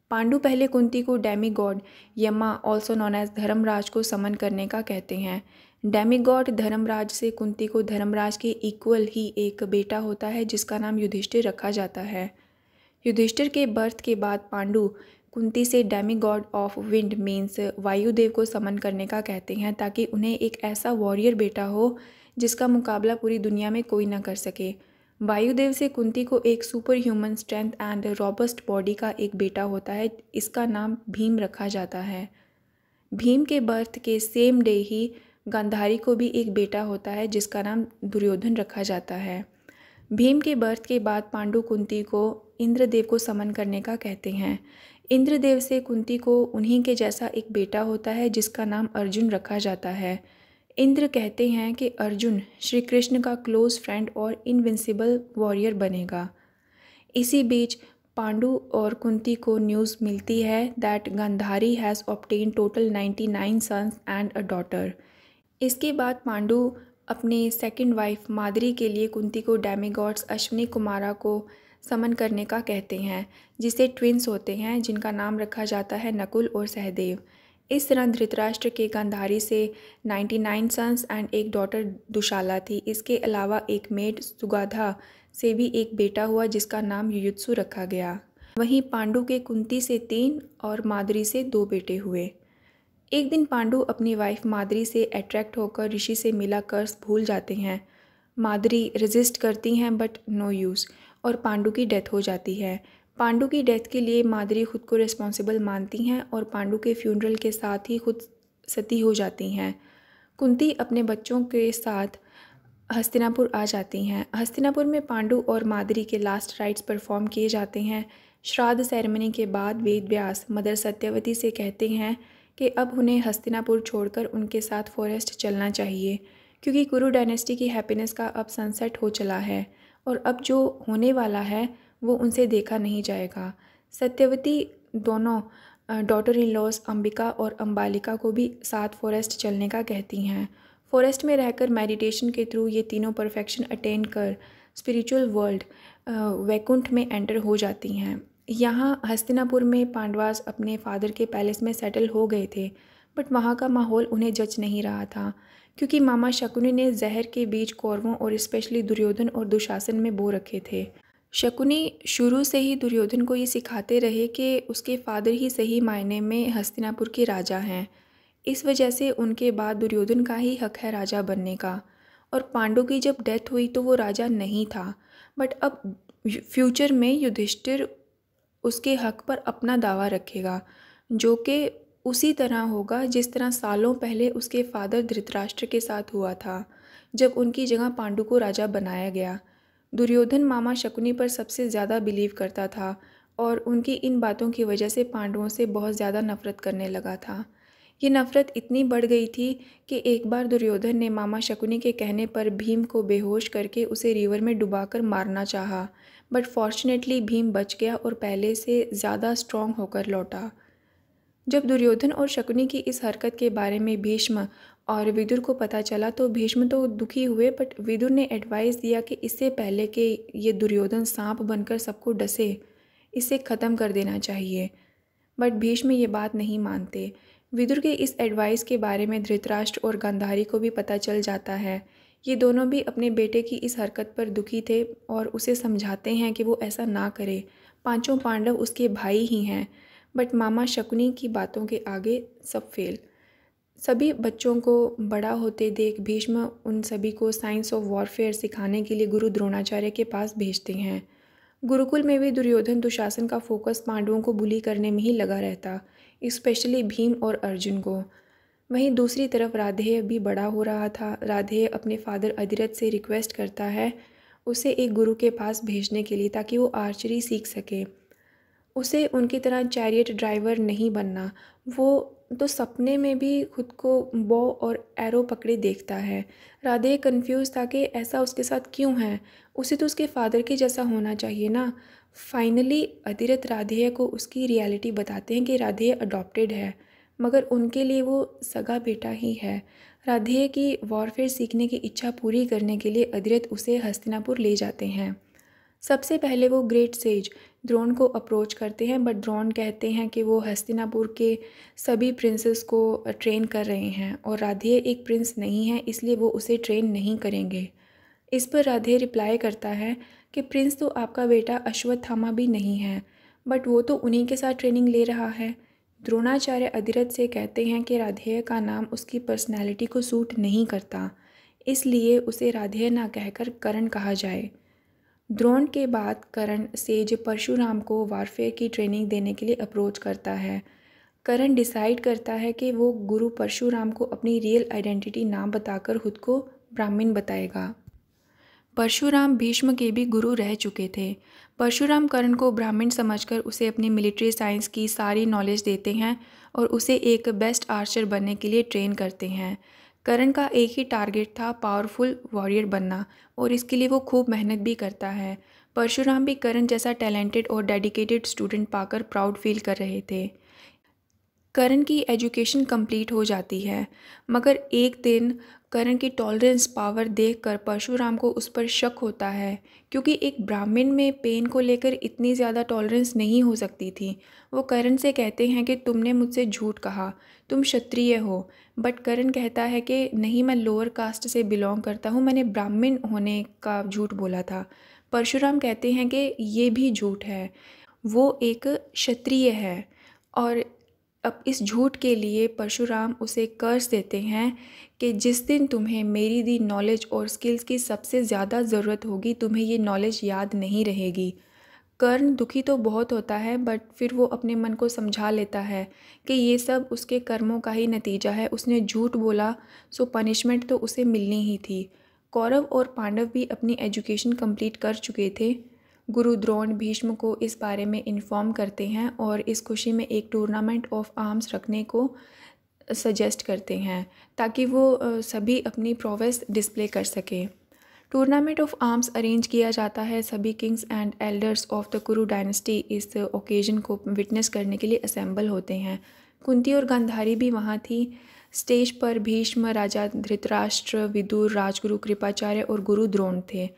पांडु पहले कुंती को demigod Yama also known as Dharmraj को समन करने का कहते हैं डेमीगॉड धर्मराज से कुंती को धर्मराज के इक्वल ही एक बेटा होता है जिसका नाम युधिष्ठिर रखा जाता है युधिष्ठिर के बर्थ के बाद पांडु कुंती से demigod of wind means Vayudev को समन करने का कहते हैं ताकि उन्हें एक ऐसा वॉरियर बेटा हो जिसका मुकाबला पूरी दुनिया में कोई ना कर सके वायुदेव से कुंती को एक super human strength and robust body का एक बेटा होता है इसका नाम भीम रखा जाता है भीम के बर्थ के सेम डे ही गांधारी को भी एक बेटा होता है जिसका नाम दुर्योधन रखा जाता है भीम के बर्थ के बाद पांडु कुंती को इंद्रदेव को समन करने का कहते हैं इंद्रदेव से कुंती को उन्हीं के जैसा एक बेटा होता है जिसका नाम अर्जुन रखा जाता है इंद्र कहते हैं कि अर्जुन श्री कृष्ण का क्लोज़ फ्रेंड और इनविंसिबल वॉरियर बनेगा इसी बीच पांडु और कुंती को न्यूज़ मिलती है that Gandhari has obtained total ninety nine sons and a daughter इसके बाद पांडु अपने सेकंड वाइफ मादरी के लिए कुंती को डैमीगॉड्स अश्विनी कुमारा को समन करने का कहते हैं जिसे ट्विंस होते हैं जिनका नाम रखा जाता है नकुल और सहदेव इस तरह धृतराष्ट्र के गंधारी से 99 सन्स एंड एक डॉटर दुशाला थी इसके अलावा एक मेड सुगाधा से भी एक बेटा हुआ जिसका नाम युयुत्सु रखा गया वहीं पांडु के कुंती से तीन और माधुरी से दो बेटे हुए एक दिन पांडु अपनी वाइफ मादरी से अट्रैक्ट होकर ऋषि से मिला कर्स भूल जाते हैं माधुरी रेजिस्ट करती हैं बट नो यूज़ और पांडु की डेथ हो जाती है पांडु की डेथ के लिए मादरी खुद को रिस्पॉन्सिबल मानती हैं और पांडु के फ्यूनरल के साथ ही खुद सती हो जाती हैं कुंती अपने बच्चों के साथ हस्तिनापुर आ जाती हैं हस्तिनापुर में पांडु और मादरी के लास्ट राइट्स परफॉर्म किए जाते हैं श्राद्ध सेरेमनी के बाद वेद व्यास मदर सत्यवती से कहते हैं कि अब उन्हें हस्तिनापुर छोड़कर उनके साथ फॉरेस्ट चलना चाहिए क्योंकि कुरु डायनेस्टी की हैप्पीनेस का अब सनसेट हो चला है और अब जो होने वाला है वो उनसे देखा नहीं जाएगा सत्यवती दोनों डॉटर इन लॉस अंबिका और अंबालिका को भी साथ फॉरेस्ट चलने का कहती हैं फॉरेस्ट में रहकर मेडिटेशन के थ्रू ये तीनों परफेक्शन अटेन कर स्पिरिचुअल वर्ल्ड वैकुंठ में एंटर हो जाती हैं यहाँ हस्तिनापुर में पांडवास अपने फादर के पैलेस में सेटल हो गए थे बट वहाँ का माहौल उन्हें जच नहीं रहा था क्योंकि मामा शकुनी ने जहर के बीच कौरवों और स्पेशली दुर्योधन और दुशासन में बो रखे थे शकुनी शुरू से ही दुर्योधन को ये सिखाते रहे कि उसके फादर ही सही मायने में हस्तिनापुर के राजा हैं इस वजह से उनके बाद दुर्योधन का ही हक है राजा बनने का और पांडु की जब डेथ हुई तो वो राजा नहीं था बट अब फ्यूचर में युधिष्ठिर उसके हक़ पर अपना दावा रखेगा जो कि उसी तरह होगा जिस तरह सालों पहले उसके फ़ादर धृतराष्ट्र के साथ हुआ था जब उनकी जगह पांडु को राजा बनाया गया दुर्योधन मामा शकुनी पर सबसे ज़्यादा बिलीव करता था और उनकी इन बातों की वजह से पांडवों से बहुत ज़्यादा नफ़रत करने लगा था ये नफ़रत इतनी बढ़ गई थी कि एक बार दुर्योधन ने मामा शकुनी के कहने पर भीम को बेहोश करके उसे रिवर में डुबाकर मारना चाहा बट फॉर्चुनेटली भीम बच गया और पहले से ज़्यादा स्ट्रांग होकर लौटा जब दुर्योधन और शकुनी की इस हरकत के बारे में भीष्म और विदुर को पता चला तो भीष्म तो दुखी हुए बट विदुर ने एडवाइस दिया कि इससे पहले कि ये दुर्योधन सांप बनकर सबको डसे इसे ख़त्म कर देना चाहिए बट भीष्म ये बात नहीं मानते विदुर के इस एडवाइस के बारे में धृतराष्ट्र और गांधारी को भी पता चल जाता है ये दोनों भी अपने बेटे की इस हरकत पर दुखी थे और उसे समझाते हैं कि वो ऐसा ना करे पांचों पांडव उसके भाई ही हैं बट मामा शकुनी की बातों के आगे सब फेल सभी बच्चों को बड़ा होते देख भीष्म उन सभी को साइंस ऑफ वॉरफेयर सिखाने के लिए गुरु द्रोणाचार्य के पास भेजते हैं गुरुकुल में भी दुर्योधन दुशासन का फोकस पांडवों को बुली करने में ही लगा रहता स्पेशली भीम और अर्जुन को वहीं दूसरी तरफ राधेय भी बड़ा हो रहा था राधेय अपने फादर अधिरथ से रिक्वेस्ट करता है उसे एक गुरु के पास भेजने के लिए ताकि वो आर्चरी सीख सके उसे उनकी तरह चैरियट ड्राइवर नहीं बनना वो तो सपने में भी खुद को बो और एरो पकड़े देखता है राधे कंफ्यूज था कि ऐसा उसके साथ क्यों है उसे तो उसके फादर के जैसा होना चाहिए ना फाइनली अधिरत राधेय को उसकी रियलिटी बताते हैं कि राधेय अडॉप्टेड है मगर उनके लिए वो सगा बेटा ही है राधेय की वॉरफेयर सीखने की इच्छा पूरी करने के लिए अदिरथ उसे हस्तिनापुर ले जाते हैं सबसे पहले वो ग्रेट सेज द्रोण को अप्रोच करते हैं बट द्रोण कहते हैं कि वो हस्तिनापुर के सभी प्रिंसेस को ट्रेन कर रहे हैं और राधेय एक प्रिंस नहीं है इसलिए वो उसे ट्रेन नहीं करेंगे इस पर राधे रिप्लाई करता है कि प्रिंस तो आपका बेटा अश्वत्थामा भी नहीं है बट वो तो उन्हीं के साथ ट्रेनिंग ले रहा है द्रोणाचार्य अधिरथ से कहते हैं कि राधेय का नाम उसकी पर्सनैलिटी को सूट नहीं करता इसलिए उसे राधेय ना कहकर करण कहा जाए द्रोण के बाद करण सेज परशुराम को वारफेयर की ट्रेनिंग देने के लिए अप्रोच करता है करण डिसाइड करता है कि वो गुरु परशुराम को अपनी रियल आइडेंटिटी नाम बताकर खुद को ब्राह्मण बताएगा परशुराम भीष्म के भी गुरु रह चुके थे परशुराम करण को ब्राह्मण समझकर उसे अपनी मिलिट्री साइंस की सारी नॉलेज देते हैं और उसे एक बेस्ट आर्चर बनने के लिए ट्रेन करते हैं करण का एक ही टारगेट था पावरफुल वॉरियर बनना और इसके लिए वो खूब मेहनत भी करता है परशुराम भी करण जैसा टैलेंटेड और डेडिकेटेड स्टूडेंट पाकर प्राउड फील कर रहे थे करण की एजुकेशन कंप्लीट हो जाती है मगर एक दिन करण की टॉलरेंस पावर देखकर परशुराम को उस पर शक होता है क्योंकि एक ब्राह्मण में पेन को लेकर इतनी ज़्यादा टॉलरेंस नहीं हो सकती थी वो करण से कहते हैं कि तुमने मुझसे झूठ कहा तुम क्षत्रिय हो बट करण कहता है कि नहीं मैं लोअर कास्ट से बिलोंग करता हूँ मैंने ब्राह्मण होने का झूठ बोला था परशुराम कहते हैं कि ये भी झूठ है वो एक क्षत्रिय है और अब इस झूठ के लिए परशुराम उसे कर्ज देते हैं कि जिस दिन तुम्हें मेरी दी नॉलेज और स्किल्स की सबसे ज़्यादा ज़रूरत होगी तुम्हें ये नॉलेज याद नहीं रहेगी कर्ण दुखी तो बहुत होता है बट फिर वो अपने मन को समझा लेता है कि ये सब उसके कर्मों का ही नतीजा है उसने झूठ बोला सो पनिशमेंट तो उसे मिलनी ही थी कौरव और पांडव भी अपनी एजुकेशन कंप्लीट कर चुके थे गुरु द्रोण भीष्म को इस बारे में इन्फॉर्म करते हैं और इस खुशी में एक टूर्नामेंट ऑफ आर्म्स रखने को सजेस्ट करते हैं ताकि वो सभी अपनी प्रोवेस डिस्प्ले कर सकें टूर्नामेंट ऑफ आर्म्स अरेंज किया जाता है सभी kings and elders of the Kuru dynasty इस ओकेजन को विटनेस करने के लिए असेंबल होते हैं कुंती और गंधारी भी वहाँ थी स्टेज पर भीष्म राजा धृतराष्ट्र विदुर राजगुरु कृपाचार्य और गुरु द्रोण थे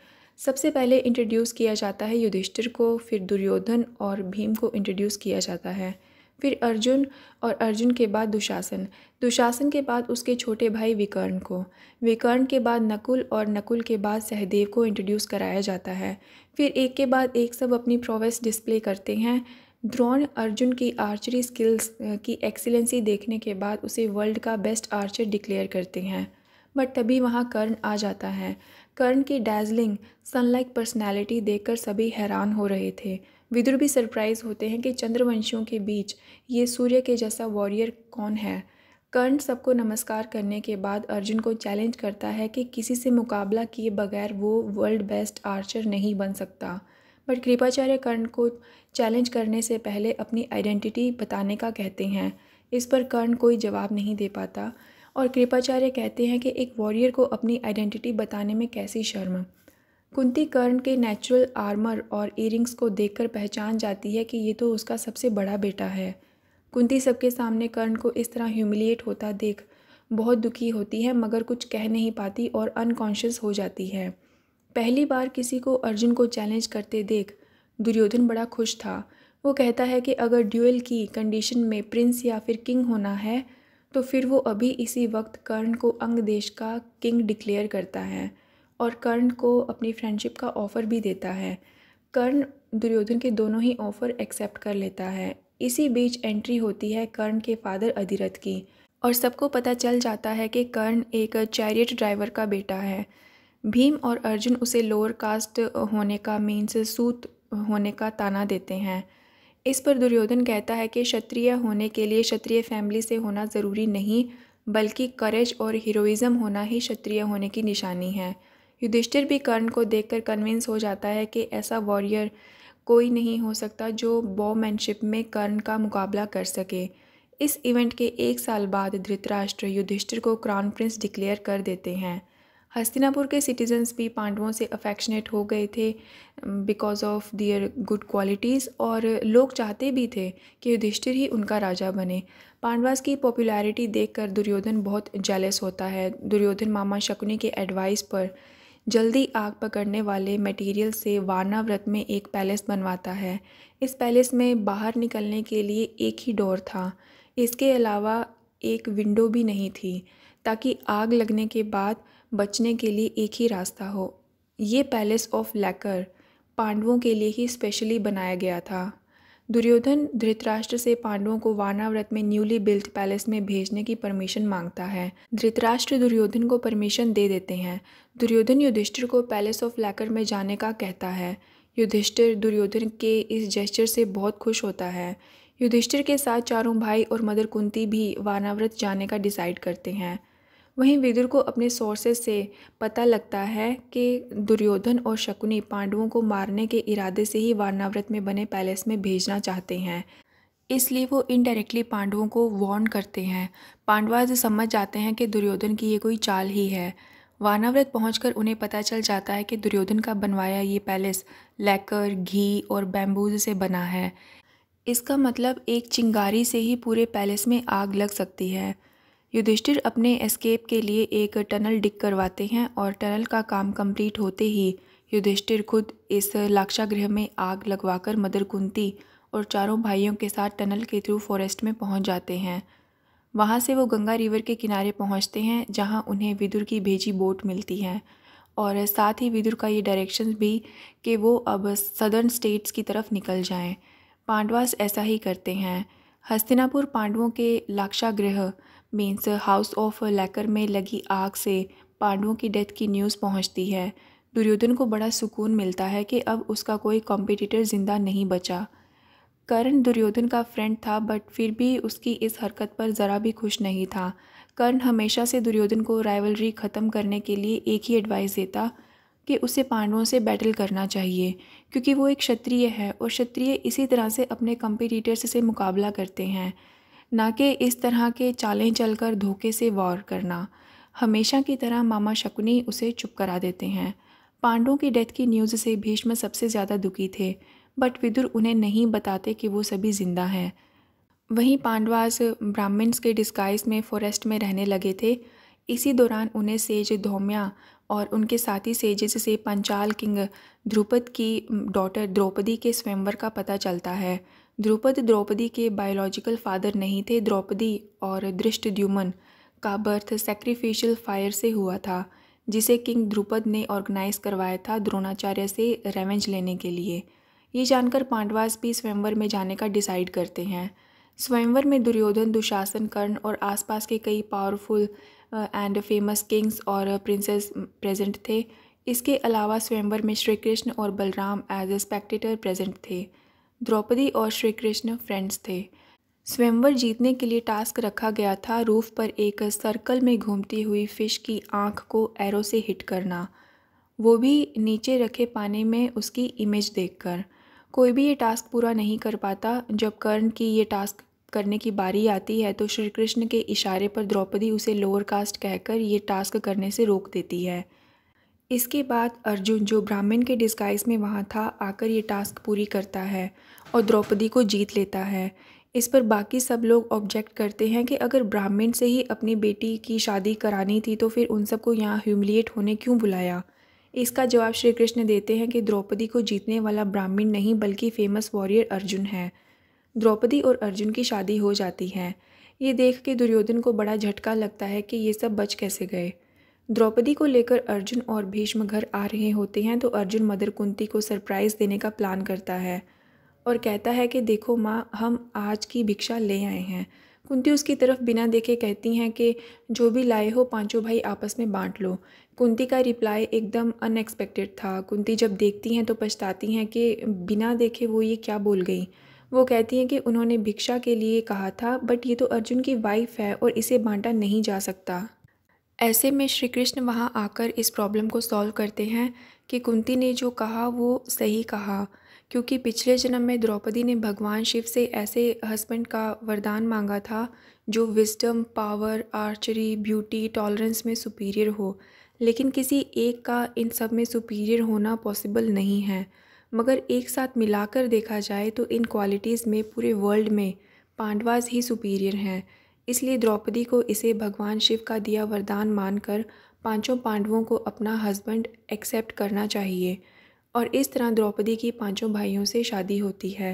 सबसे पहले इंट्रोड्यूस किया जाता है युधिष्ठिर को फिर दुर्योधन और भीम को इंट्रोड्यूस किया जाता है फिर अर्जुन और अर्जुन के बाद दुशासन दुशासन के बाद उसके छोटे भाई विकर्ण को विकर्ण के बाद नकुल और नकुल के बाद सहदेव को इंट्रोड्यूस कराया जाता है फिर एक के बाद एक सब अपनी प्रोवेस डिस्प्ले करते हैं द्रोण अर्जुन की आर्चरी स्किल्स की एक्सीलेंसी देखने के बाद उसे वर्ल्ड का बेस्ट आर्चर डिक्लेयर करते हैं बट तभी वहाँ कर्ण आ जाता है कर्ण की डैजलिंग सनलाइक पर्सनैलिटी देखकर सभी हैरान हो रहे थे विदुर भी सरप्राइज होते हैं कि चंद्रवंशियों के बीच ये सूर्य के जैसा वॉरियर कौन है कर्ण सबको नमस्कार करने के बाद अर्जुन को चैलेंज करता है कि किसी से मुकाबला किए बगैर वो वर्ल्ड बेस्ट आर्चर नहीं बन सकता बट कृपाचार्य कर्ण को चैलेंज करने से पहले अपनी आइडेंटिटी बताने का कहते हैं इस पर कर्ण कोई जवाब नहीं दे पाता और कृपाचार्य कहते हैं कि एक वॉरियर को अपनी आइडेंटिटी बताने में कैसी शर्मा कुंती कर्ण के नेचुरल आर्मर और ईयरिंग्स को देखकर पहचान जाती है कि ये तो उसका सबसे बड़ा बेटा है कुंती सबके सामने कर्ण को इस तरह ह्यूमिलिएट होता देख बहुत दुखी होती है मगर कुछ कह नहीं पाती और अनकॉन्शियस हो जाती है पहली बार किसी को अर्जुन को चैलेंज करते देख दुर्योधन बड़ा खुश था वो कहता है कि अगर ड्यूएल की कंडीशन में प्रिंस या फिर किंग होना है तो फिर वो अभी इसी वक्त कर्ण को अंग देश का किंग डिक्लेयर करता है और कर्ण को अपनी फ्रेंडशिप का ऑफ़र भी देता है कर्ण दुर्योधन के दोनों ही ऑफ़र एक्सेप्ट कर लेता है इसी बीच एंट्री होती है कर्ण के फादर अधिरथ की और सबको पता चल जाता है कि कर्ण एक चैरियट ड्राइवर का बेटा है भीम और अर्जुन उसे लोअर कास्ट होने का मीन्स सूत होने का ताना देते हैं इस पर दुर्योधन कहता है कि क्षत्रिय होने के लिए क्षत्रिय फैमिली से होना ज़रूरी नहीं बल्कि करेज और हीरोइज़म होना ही क्षत्रिय होने की निशानी है युधिष्ठिर भी कर्ण को देखकर कन्विंस हो जाता है कि ऐसा वॉरियर कोई नहीं हो सकता जो बॉमैनशिप में कर्ण का मुकाबला कर सके इस इवेंट के एक साल बाद धृतराष्ट्र युधिष्ठिर को क्राउन प्रिंस डिक्लेयर कर देते हैं हस्तिनापुर के सिटीजन्स भी पांडवों से अफेक्शनेट हो गए थे because of their good qualities और लोग चाहते भी थे कि युधिष्ठिर ही उनका राजा बने पांडवास की पॉपुलैरिटी देखकर दुर्योधन बहुत जेलस होता है दुर्योधन मामा शकुनी के एडवाइस पर जल्दी आग पकड़ने वाले मटेरियल से वारणाव्रत व्रत में एक पैलेस बनवाता है इस पैलेस में बाहर निकलने के लिए एक ही डोर था इसके अलावा एक विंडो भी नहीं थी ताकि आग लगने के बाद बचने के लिए एक ही रास्ता हो ये पैलेस ऑफ लैकर पांडवों के लिए ही स्पेशली बनाया गया था दुर्योधन धृतराष्ट्र से पांडवों को वानाव्रत में न्यूली बिल्ट पैलेस में भेजने की परमिशन मांगता है धृतराष्ट्र दुर्योधन को परमिशन दे देते हैं दुर्योधन युधिष्ठिर को पैलेस ऑफ लैकर में जाने का कहता है युधिष्ठिर दुर्योधन के इस जेस्चर से बहुत खुश होता है युधिष्ठिर के साथ चारों भाई और मदर कुंती भी वानाव्रत जाने का डिसाइड करते हैं वहीं विदुर को अपने सोर्सेस से पता लगता है कि दुर्योधन और शकुनी पांडवों को मारने के इरादे से ही वारणाव्रत में बने पैलेस में भेजना चाहते हैं इसलिए वो इनडायरेक्टली पांडवों को वार्न करते हैं पांडवा समझ जाते हैं कि दुर्योधन की ये कोई चाल ही है वानाव्रत पहुँच उन्हें पता चल जाता है कि दुर्योधन का बनवाया ये पैलेस लेकर घी और बैम्बूज से बना है इसका मतलब एक चिंगारी से ही पूरे पैलेस में आग लग सकती है युधिष्ठिर अपने एस्केप के लिए एक टनल डिक करवाते हैं और टनल का काम कंप्लीट होते ही युधिष्ठिर खुद इस लाक्षागृह में आग लगवाकर मदर कुंती और चारों भाइयों के साथ टनल के थ्रू फॉरेस्ट में पहुंच जाते हैं वहाँ से वो गंगा रिवर के किनारे पहुँचते हैं जहाँ उन्हें विदुर की भेजी बोट मिलती है और साथ ही विदुर का ये डायरेक्शन भी कि वो अब सदर्न स्टेट्स की तरफ निकल जाएं पांडवास ऐसा ही करते हैं हस्तिनापुर पांडवों के लाक्षागृह मीन्स हाउस ऑफ लेकर में लगी आग से पांडवों की डेथ की न्यूज़ पहुंचती है दुर्योधन को बड़ा सुकून मिलता है कि अब उसका कोई कॉम्पिटिटर ज़िंदा नहीं बचा कर्ण दुर्योधन का फ्रेंड था बट फिर भी उसकी इस हरकत पर ज़रा भी खुश नहीं था कर्ण हमेशा से दुर्योधन को राइवलरी ख़त्म करने के लिए एक ही एडवाइस देता कि उसे पांडवों से बैटल करना चाहिए क्योंकि वो एक क्षत्रिय है और क्षत्रिय इसी तरह से अपने कंपिटिटर्स से मुकाबला करते हैं ना कि इस तरह के चालें चलकर धोखे से वार करना हमेशा की तरह मामा शकुनी उसे चुप करा देते हैं पांडों की डेथ की न्यूज़ से भीष्म सबसे ज़्यादा दुखी थे बट विदुर उन्हें नहीं बताते कि वो सभी जिंदा हैं वहीं पांडवास ब्राह्मण्स के डिस्काइज में फॉरेस्ट में रहने लगे थे इसी दौरान उन्हें सेज धौम्या और उनके साथी सेजेस से पंचाल किंग ध्रुपद की डॉटर द्रौपदी के स्वयंवर का पता चलता है द्रुपद द्रौपदी के बायोलॉजिकल फादर नहीं थे द्रौपदी और दृष्टद्युमन का बर्थ सेक्रीफिशियल फायर से हुआ था जिसे किंग द्रुपद ने ऑर्गेनाइज करवाया था द्रोणाचार्य से रेवेंज लेने के लिए ये जानकर पांडवास भी स्वयंवर में जाने का डिसाइड करते हैं स्वयंवर में दुर्योधन दुशासन कर्ण और आसपास के कई पावरफुल एंड फेमस किंग्स और प्रिंसेस प्रेजेंट थे इसके अलावा स्वयंवर में श्री कृष्ण और Balram as a spectator present थे द्रौपदी और श्री कृष्ण फ्रेंड्स थे स्वयंवर जीतने के लिए टास्क रखा गया था रूफ पर एक सर्कल में घूमती हुई फिश की आंख को एरो से हिट करना वो भी नीचे रखे पानी में उसकी इमेज देखकर कोई भी ये टास्क पूरा नहीं कर पाता जब कर्ण की ये टास्क करने की बारी आती है तो श्री कृष्ण के इशारे पर द्रौपदी उसे लोअर कास्ट कहकर ये टास्क करने से रोक देती है इसके बाद अर्जुन जो ब्राह्मण के डिस्गाइज में वहाँ था आकर ये टास्क पूरी करता है और द्रौपदी को जीत लेता है इस पर बाकी सब लोग ऑब्जेक्ट करते हैं कि अगर ब्राह्मण से ही अपनी बेटी की शादी करानी थी तो फिर उन सबको यहाँ ह्यूमिलिएट होने क्यों बुलाया इसका जवाब श्री कृष्ण देते हैं कि द्रौपदी को जीतने वाला ब्राह्मण नहीं बल्कि फेमस वॉरियर अर्जुन है द्रौपदी और अर्जुन की शादी हो जाती है ये देख के दुर्योधन को बड़ा झटका लगता है कि ये सब बच कैसे गए द्रौपदी को लेकर अर्जुन और भीष्म घर आ रहे होते हैं तो अर्जुन मदर कुंती को सरप्राइज़ देने का प्लान करता है और कहता है कि देखो माँ हम आज की भिक्षा ले आए हैं कुंती उसकी तरफ बिना देखे कहती हैं कि जो भी लाए हो पांचों भाई आपस में बांट लो कुंती का रिप्लाई एकदम अनएक्सपेक्टेड था कुंती जब देखती हैं तो पछताती हैं कि बिना देखे वो ये क्या बोल गई वो कहती हैं कि उन्होंने भिक्षा के लिए कहा था बट ये तो अर्जुन की वाइफ है और इसे बांटा नहीं जा सकता ऐसे में श्री कृष्ण वहाँ आकर इस प्रॉब्लम को सॉल्व करते हैं कि कुंती ने जो कहा वो सही कहा क्योंकि पिछले जन्म में द्रौपदी ने भगवान शिव से ऐसे हस्बैंड का वरदान मांगा था जो wisdom power archery beauty tolerance में सुपीरियर हो लेकिन किसी एक का इन सब में सुपीरियर होना पॉसिबल नहीं है मगर एक साथ मिलाकर देखा जाए तो इन क्वालिटीज़ में पूरे वर्ल्ड में पांडवाज ही सुपीरियर हैं इसलिए द्रौपदी को इसे भगवान शिव का दिया वरदान मानकर पांचों पांडवों को अपना हस्बैंड एक्सेप्ट करना चाहिए और इस तरह द्रौपदी की पांचों भाइयों से शादी होती है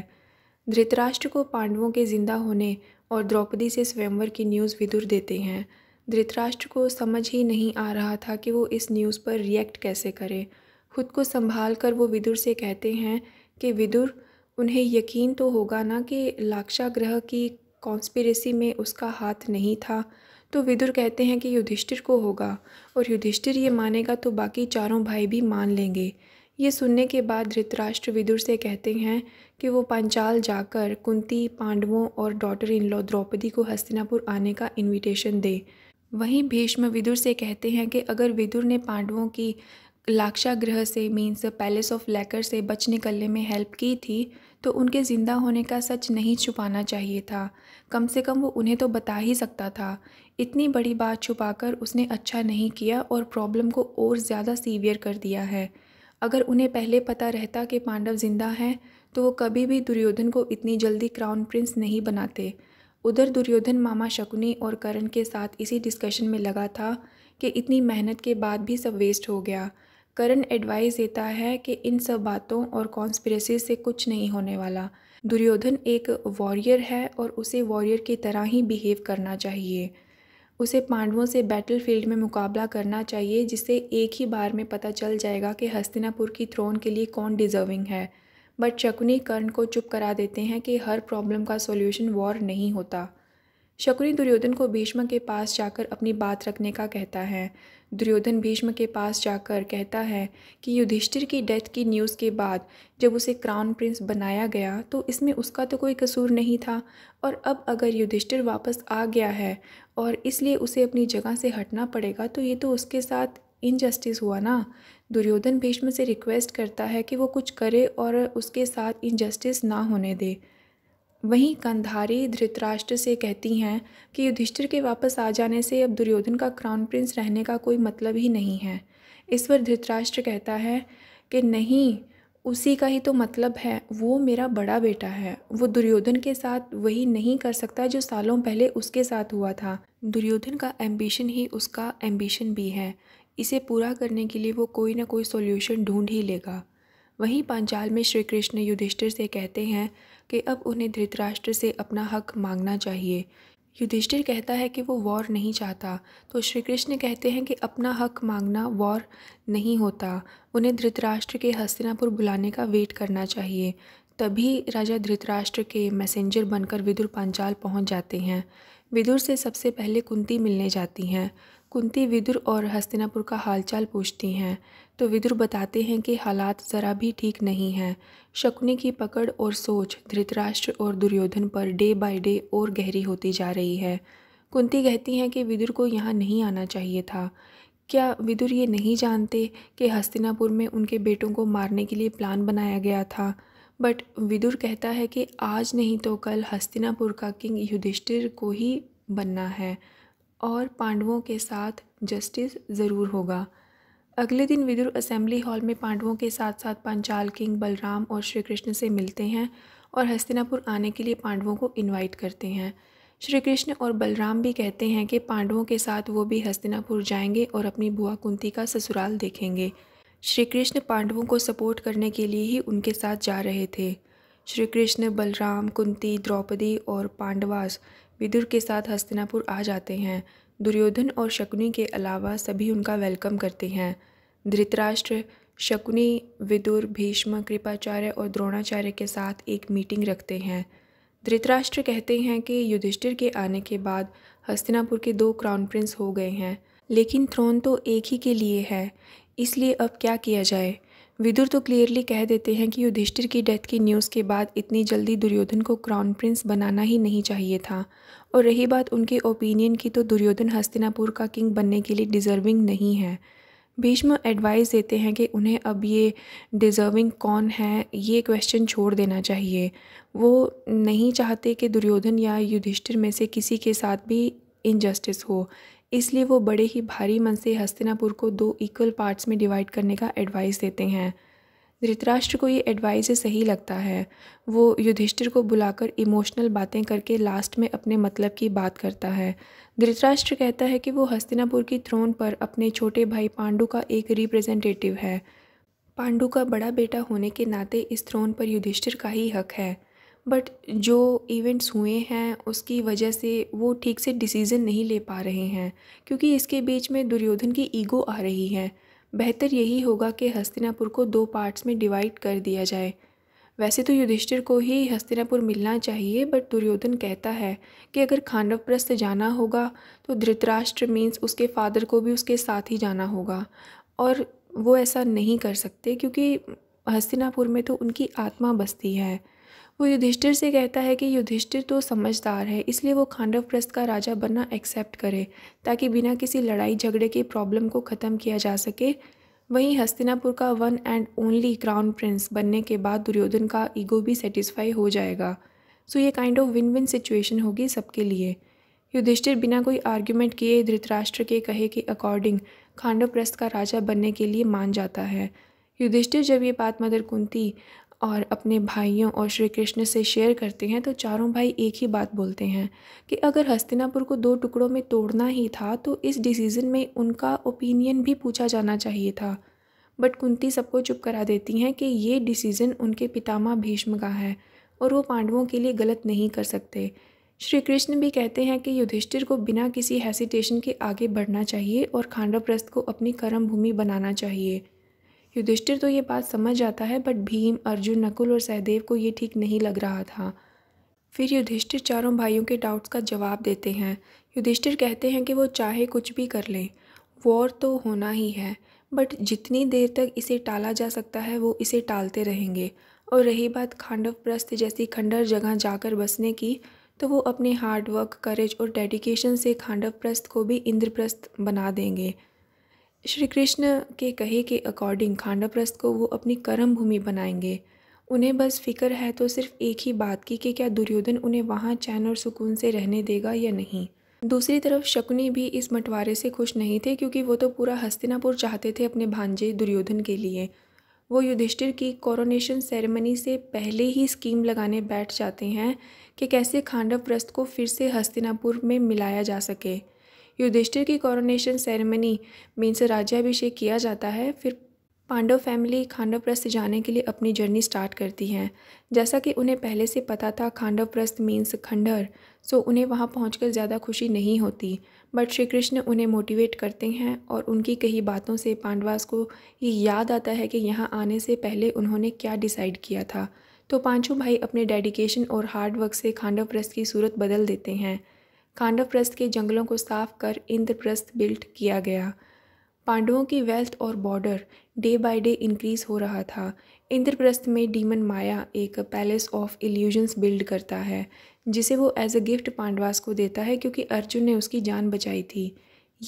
धृतराष्ट्र को पांडवों के जिंदा होने और द्रौपदी से स्वयंवर की न्यूज़ विदुर देते हैं धृतराष्ट्र को समझ ही नहीं आ रहा था कि वो इस न्यूज़ पर रिएक्ट कैसे करे खुद को संभाल कर वो विदुर से कहते हैं कि विदुर उन्हें यकीन तो होगा ना कि लाक्षा ग्रह की कॉन्स्पिरेसी में उसका हाथ नहीं था तो विदुर कहते हैं कि युधिष्ठिर को होगा और युधिष्ठिर ये मानेगा तो बाकी चारों भाई भी मान लेंगे ये सुनने के बाद धृतराष्ट्र विदुर से कहते हैं कि वो पांचाल जाकर कुंती पांडवों और डॉटर इन लॉ द्रौपदी को हस्तिनापुर आने का इनविटेशन दे वहीं भीष्म विदुर से कहते हैं कि अगर विदुर ने पांडवों की लाक्षा ग्रह से मीन्स पैलेस ऑफ लेकर से बच निकलने में हेल्प की थी तो उनके ज़िंदा होने का सच नहीं छुपाना चाहिए था कम से कम वो उन्हें तो बता ही सकता था इतनी बड़ी बात छुपाकर उसने अच्छा नहीं किया और प्रॉब्लम को और ज़्यादा सीवियर कर दिया है अगर उन्हें पहले पता रहता कि पांडव जिंदा हैं तो वो कभी भी दुर्योधन को इतनी जल्दी क्राउन प्रिंस नहीं बनाते उधर दुर्योधन मामा शकुनी और करण के साथ इसी डिस्कशन में लगा था कि इतनी मेहनत के बाद भी सब वेस्ट हो गया करण एडवाइस देता है कि इन सब बातों और कॉन्स्परेसी से कुछ नहीं होने वाला दुर्योधन एक वॉरियर है और उसे वॉरियर की तरह ही बिहेव करना चाहिए उसे पांडवों से बैटलफील्ड में मुकाबला करना चाहिए जिससे एक ही बार में पता चल जाएगा कि हस्तिनापुर की थ्रोन के लिए कौन डिज़र्विंग है बट शकुनी कर्ण को चुप करा देते हैं कि हर प्रॉब्लम का सॉल्यूशन वॉर नहीं होता शकुनी दुर्योधन को भीष्म के पास जाकर अपनी बात रखने का कहता है दुर्योधन भीष्म के पास जाकर कहता है कि युधिष्ठिर की डेथ की न्यूज़ के बाद जब उसे क्राउन प्रिंस बनाया गया तो इसमें उसका तो कोई कसूर नहीं था और अब अगर युधिष्ठिर वापस आ गया है और इसलिए उसे अपनी जगह से हटना पड़ेगा तो ये तो उसके साथ इनजस्टिस हुआ ना दुर्योधन भीष्म से रिक्वेस्ट करता है कि वो कुछ करे और उसके साथ इनजस्टिस ना होने दे वहीं कंधारी धृतराष्ट्र से कहती हैं कि युधिष्ठिर के वापस आ जाने से अब दुर्योधन का क्राउन प्रिंस रहने का कोई मतलब ही नहीं है इस पर धृतराष्ट्र कहता है कि नहीं उसी का ही तो मतलब है वो मेरा बड़ा बेटा है वो दुर्योधन के साथ वही नहीं कर सकता जो सालों पहले उसके साथ हुआ था दुर्योधन का एम्बिशन ही उसका एम्बिशन भी है इसे पूरा करने के लिए वो कोई ना कोई सोल्यूशन ढूंढ ही लेगा वहीं पांचाल में श्री कृष्ण युधिष्ठिर से कहते हैं कि अब उन्हें धृतराष्ट्र से अपना हक मांगना चाहिए युधिष्ठिर कहता है कि वो वॉर नहीं चाहता तो श्री कृष्ण कहते हैं कि अपना हक मांगना वॉर नहीं होता उन्हें धृतराष्ट्र के हस्तिनापुर बुलाने का वेट करना चाहिए तभी राजा धृतराष्ट्र के मैसेंजर बनकर विदुर पांचाल पहुंच जाते हैं विदुर से सबसे पहले कुंती मिलने जाती हैं कुंती विदुर और हस्तिनापुर का हालचाल पूछती हैं तो विदुर बताते हैं कि हालात ज़रा भी ठीक नहीं हैं शकुनी की पकड़ और सोच धृतराष्ट्र और Duryodhan per day by day और गहरी होती जा रही है कुंती कहती हैं कि विदुर को यहाँ नहीं आना चाहिए था क्या विदुर ये नहीं जानते कि हस्तिनापुर में उनके बेटों को मारने के लिए प्लान बनाया गया था बट विदुर कहता है कि आज नहीं तो कल हस्तिनापुर का किंग युधिष्ठिर को ही बनना है और पांडवों के साथ जस्टिस ज़रूर होगा अगले दिन विदुर असेंबली हॉल में पांडवों के साथ साथ पंचाल किंग बलराम और श्री कृष्ण से मिलते हैं और हस्तिनापुर आने के लिए पांडवों को इनवाइट करते हैं श्री कृष्ण और बलराम भी कहते हैं कि पांडवों के साथ वो भी हस्तिनापुर जाएंगे और अपनी बुआ कुंती का ससुराल देखेंगे श्री कृष्ण पांडवों को सपोर्ट करने के लिए ही उनके साथ जा रहे थे श्री कृष्ण बलराम कुंती द्रौपदी और पांडवास विदुर के साथ हस्तिनापुर आ जाते हैं दुर्योधन और शकुनी के अलावा सभी उनका वेलकम करते हैं धृतराष्ट्र शकुनी विदुर भीष्म कृपाचार्य और द्रोणाचार्य के साथ एक मीटिंग रखते हैं धृतराष्ट्र कहते हैं कि युधिष्ठिर के आने के बाद हस्तिनापुर के दो क्राउन प्रिंस हो गए हैं लेकिन थ्रोन तो एक ही के लिए है इसलिए अब क्या किया जाए विदुर तो क्लियरली कह देते हैं कि युधिष्ठिर की डेथ की न्यूज़ के बाद इतनी जल्दी दुर्योधन को क्राउन प्रिंस बनाना ही नहीं चाहिए था और रही बात उनके ओपिनियन की तो दुर्योधन हस्तिनापुर का किंग बनने के लिए डिज़र्विंग नहीं है भीष्म एडवाइस देते हैं कि उन्हें अब ये डिज़र्विंग कौन है ये क्वेश्चन छोड़ देना चाहिए वो नहीं चाहते कि दुर्योधन या युधिष्ठिर में से किसी के साथ भी इनजस्टिस हो इसलिए वो बड़े ही भारी मन से हस्तिनापुर को दो इक्वल पार्ट्स में डिवाइड करने का एडवाइस देते हैं धृतराष्ट्र को ये एडवाइस सही लगता है वो युधिष्ठिर को बुलाकर इमोशनल बातें करके लास्ट में अपने मतलब की बात करता है धृतराष्ट्र कहता है कि वो हस्तिनापुर की थ्रोन पर अपने छोटे भाई पांडु का एक रिप्रेजेंटेटिव है पांडु का बड़ा बेटा होने के नाते इस थ्रोन पर युधिष्ठिर का ही हक है बट जो इवेंट्स हुए हैं उसकी वजह से वो ठीक से डिसीज़न नहीं ले पा रहे हैं क्योंकि इसके बीच में दुर्योधन की ईगो आ रही है बेहतर यही होगा कि हस्तिनापुर को दो पार्ट्स में डिवाइड कर दिया जाए वैसे तो युधिष्ठिर को ही हस्तिनापुर मिलना चाहिए बट दुर्योधन कहता है कि अगर खांडवप्रस्थ जाना होगा तो धृतराष्ट्र मीन्स उसके फादर को भी उसके साथ ही जाना होगा और वो ऐसा नहीं कर सकते क्योंकि हस्तिनापुर में तो उनकी आत्मा बसती है वो युधिष्ठिर से कहता है कि युधिष्ठिर तो समझदार है इसलिए वो खांडव प्रस्थ का राजा बनना एक्सेप्ट करे ताकि बिना किसी लड़ाई झगड़े के प्रॉब्लम को ख़त्म किया जा सके वहीं हस्तिनापुर का one and only crown prince बनने के बाद दुर्योधन का ईगो भी सेटिस्फाई हो जाएगा सो ये kind of win win situation होगी सबके लिए युधिष्ठिर बिना कोई आर्ग्यूमेंट किए धृतराष्ट्र के कहे के अकॉर्डिंग खांडवप्रस्थ का राजा बनने के लिए मान जाता है युधिष्ठिर जब ये बात मदर कुंती और अपने भाइयों और श्री कृष्ण से शेयर करते हैं तो चारों भाई एक ही बात बोलते हैं कि अगर हस्तिनापुर को दो टुकड़ों में तोड़ना ही था तो इस डिसीज़न में उनका ओपिनियन भी पूछा जाना चाहिए था बट कुंती सबको चुप करा देती हैं कि ये डिसीज़न उनके पितामा भीष्म का है और वो पांडवों के लिए गलत नहीं कर सकते श्री कृष्ण भी कहते हैं कि युधिष्ठिर को बिना किसी हेसिटेशन के आगे बढ़ना चाहिए और खांडवप्रस्थ को अपनी कर्म भूमि बनाना चाहिए युधिष्ठिर तो ये बात समझ जाता है बट भीम अर्जुन नकुल और सहदेव को ये ठीक नहीं लग रहा था फिर युधिष्ठिर चारों भाइयों के डाउट्स का जवाब देते हैं युधिष्ठिर कहते हैं कि वो चाहे कुछ भी कर लें वॉर तो होना ही है बट जितनी देर तक इसे टाला जा सकता है वो इसे टालते रहेंगे और रही बात खांडव प्रस्थ जैसी खंडर जगह जाकर बसने की तो वो अपने हार्डवर्क करेज और डेडिकेशन से खांडव प्रस्थ को भी इंद्रप्रस्थ बना देंगे श्री कृष्ण के कहे के अकॉर्डिंग खांडवप्रस्थ को वो अपनी कर्म भूमि बनाएंगे उन्हें बस फिक्र है तो सिर्फ एक ही बात की कि क्या दुर्योधन उन्हें वहाँ चैन और सुकून से रहने देगा या नहीं दूसरी तरफ शकुनी भी इस मटवारे से खुश नहीं थे क्योंकि वो तो पूरा हस्तिनापुर चाहते थे अपने भांजे दुर्योधन के लिए वो युधिष्ठिर की कोरोनेशन सेरेमनी से पहले ही स्कीम लगाने बैठ जाते हैं कि कैसे खांडव प्रस्थ को फिर से हस्तिनापुर में मिलाया जा सके युधिष्ठिर की कॉरोनेशन सेरेमनी मीन्स राज्याभिषेक किया जाता है फिर पांडव फैमिली खांडवप्रस्थ जाने के लिए अपनी जर्नी स्टार्ट करती हैं जैसा कि उन्हें पहले से पता था खांडवप्रस्थ मीन्स खंडहर सो उन्हें वहाँ पहुँच ज़्यादा खुशी नहीं होती बट श्री कृष्ण उन्हें मोटिवेट करते हैं और उनकी कही बातों से पांडवास को ये याद आता है कि यहाँ आने से पहले उन्होंने क्या डिसाइड किया था तो पांचों भाई अपने डेडिकेशन और हार्डवर्क से खांडवप्रस्थ की सूरत बदल देते हैं खांडवप्रस्थ के जंगलों को साफ कर इंद्रप्रस्थ बिल्ट किया गया पांडवों की वेल्थ और border day by day increase हो रहा था इंद्रप्रस्थ में डीमन माया एक पैलेस ऑफ इल्यूजन्स बिल्ड करता है जिसे वो एज अ गिफ्ट पांडवास को देता है क्योंकि अर्जुन ने उसकी जान बचाई थी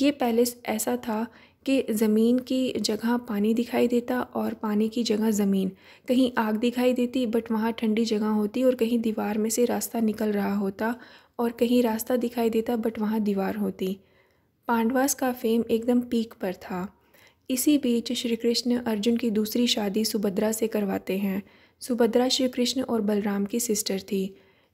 ये पैलेस ऐसा था कि ज़मीन की जगह पानी दिखाई देता और पानी की जगह ज़मीन कहीं आग दिखाई देती बट वहाँ ठंडी जगह होती और कहीं दीवार में से रास्ता निकल रहा होता और कहीं रास्ता दिखाई देता बट वहाँ दीवार होती पांडवास का फेम एकदम पीक पर था इसी बीच श्री कृष्ण अर्जुन की दूसरी शादी सुभद्रा से करवाते हैं सुभद्रा श्री कृष्ण और बलराम की सिस्टर थी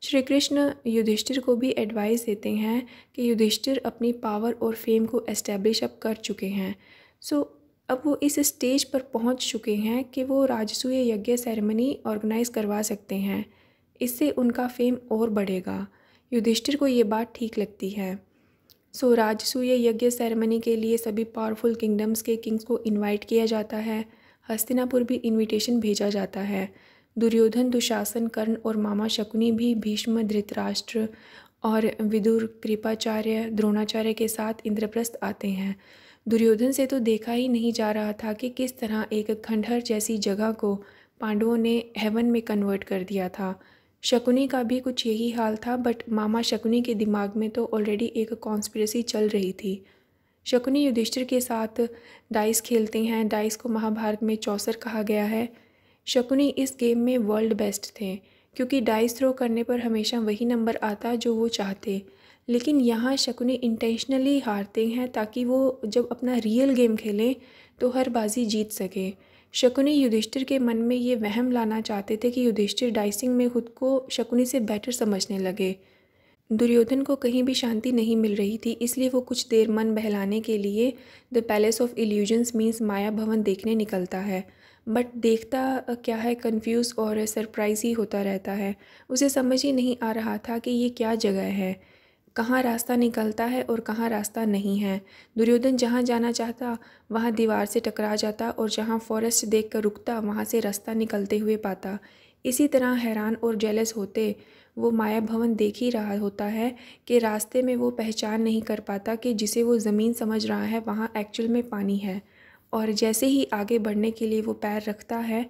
श्री कृष्ण युधिष्ठिर को भी एडवाइस देते हैं कि युधिष्ठिर अपनी पावर और फेम को एस्टेब्लिश अप कर चुके हैं सो so, अब वो इस स्टेज पर पहुंच चुके हैं कि वो राजसूय यज्ञ सेरेमनी ऑर्गेनाइज करवा सकते हैं इससे उनका फेम और बढ़ेगा युधिष्ठिर को ये बात ठीक लगती है सो so, राजसूय यज्ञ सेरेमनी के लिए सभी पावरफुल किंगडम्स के किंग्स को इनवाइट किया जाता है हस्तिनापुर भी इनविटेशन भेजा जाता है दुर्योधन दुशासन कर्ण और मामा शकुनी भी भीष्म धृतराष्ट्र और विदुर कृपाचार्य द्रोणाचार्य के साथ इंद्रप्रस्थ आते हैं दुर्योधन से तो देखा ही नहीं जा रहा था कि किस तरह एक खंडहर जैसी जगह को पांडवों ने हेवन में कन्वर्ट कर दिया था शकुनी का भी कुछ यही हाल था बट मामा शकुनी के दिमाग में तो ऑलरेडी एक कॉन्स्परेसी चल रही थी शकुनी युधिष्ठिर के साथ डाइस खेलते हैं डाइस को महाभारत में चौसर कहा गया है शकुनी इस गेम में वर्ल्ड बेस्ट थे क्योंकि डाइस थ्रो करने पर हमेशा वही नंबर आता जो वो चाहते लेकिन यहाँ शकुनी इंटेंशनली हारते हैं ताकि वो जब अपना रियल गेम खेलें तो हर बाजी जीत सकें शकुनी युधिष्ठिर के मन में ये वहम लाना चाहते थे कि युधिष्ठिर डाइसिंग में खुद को शकुनी से बेटर समझने लगे दुर्योधन को कहीं भी शांति नहीं मिल रही थी इसलिए वो कुछ देर मन बहलाने के लिए the palace of illusions means माया भवन देखने निकलता है बट देखता क्या है कंफ्यूज और सरप्राइज ही होता रहता है उसे समझ ही नहीं आ रहा था कि ये क्या जगह है कहाँ रास्ता निकलता है और कहाँ रास्ता नहीं है दुर्योधन जहाँ जाना चाहता वहाँ दीवार से टकरा जाता और जहाँ फॉरेस्ट देख कर रुकता वहाँ से रास्ता निकलते हुए पाता इसी तरह हैरान और जेलस होते वो माया भवन देख ही रहा होता है कि रास्ते में वो पहचान नहीं कर पाता कि जिसे वो ज़मीन समझ रहा है वहाँ एक्चुअल में पानी है और जैसे ही आगे बढ़ने के लिए वो पैर रखता है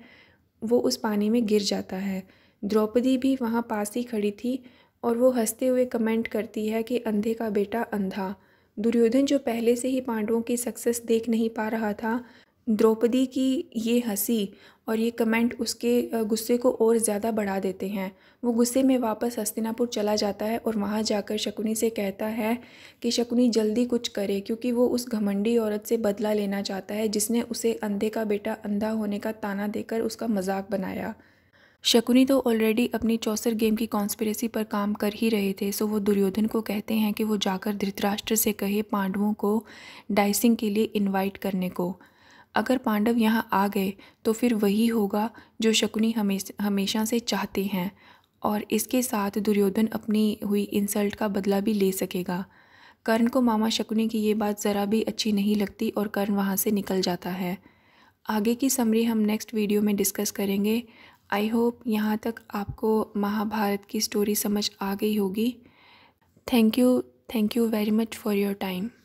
वो उस पानी में गिर जाता है द्रौपदी भी वहाँ पास ही खड़ी थी और वो हंसते हुए कमेंट करती है कि अंधे का बेटा अंधा दुर्योधन जो पहले से ही पांडवों की सक्सेस देख नहीं पा रहा था द्रौपदी की ये हंसी और ये कमेंट उसके गुस्से को और ज़्यादा बढ़ा देते हैं वो गुस्से में वापस हस्तिनापुर चला जाता है और वहाँ जाकर शकुनी से कहता है कि शकुनी जल्दी कुछ करे क्योंकि वो उस घमंडी औरत से बदला लेना चाहता है जिसने उसे अंधे का बेटा अंधा होने का ताना देकर उसका मजाक बनाया शकुनी तो ऑलरेडी अपनी चौसर गेम की कॉन्स्पिरेसी पर काम कर ही रहे थे सो वो दुर्योधन को कहते हैं कि वो जाकर धृतराष्ट्र से कहे पांडवों को डाइसिंग के लिए इनवाइट करने को अगर पांडव यहाँ आ गए तो फिर वही होगा जो शकुनी हमेश हमेशा से चाहते हैं और इसके साथ दुर्योधन अपनी हुई इंसल्ट का बदला भी ले सकेगा कर्ण को मामा शकुनी की ये बात ज़रा भी अच्छी नहीं लगती और कर्ण वहाँ से निकल जाता है आगे की समरी हम नेक्स्ट वीडियो में डिस्कस करेंगे आई होप यहाँ तक आपको महाभारत की स्टोरी समझ आ गई होगी thank you thank you very much for your time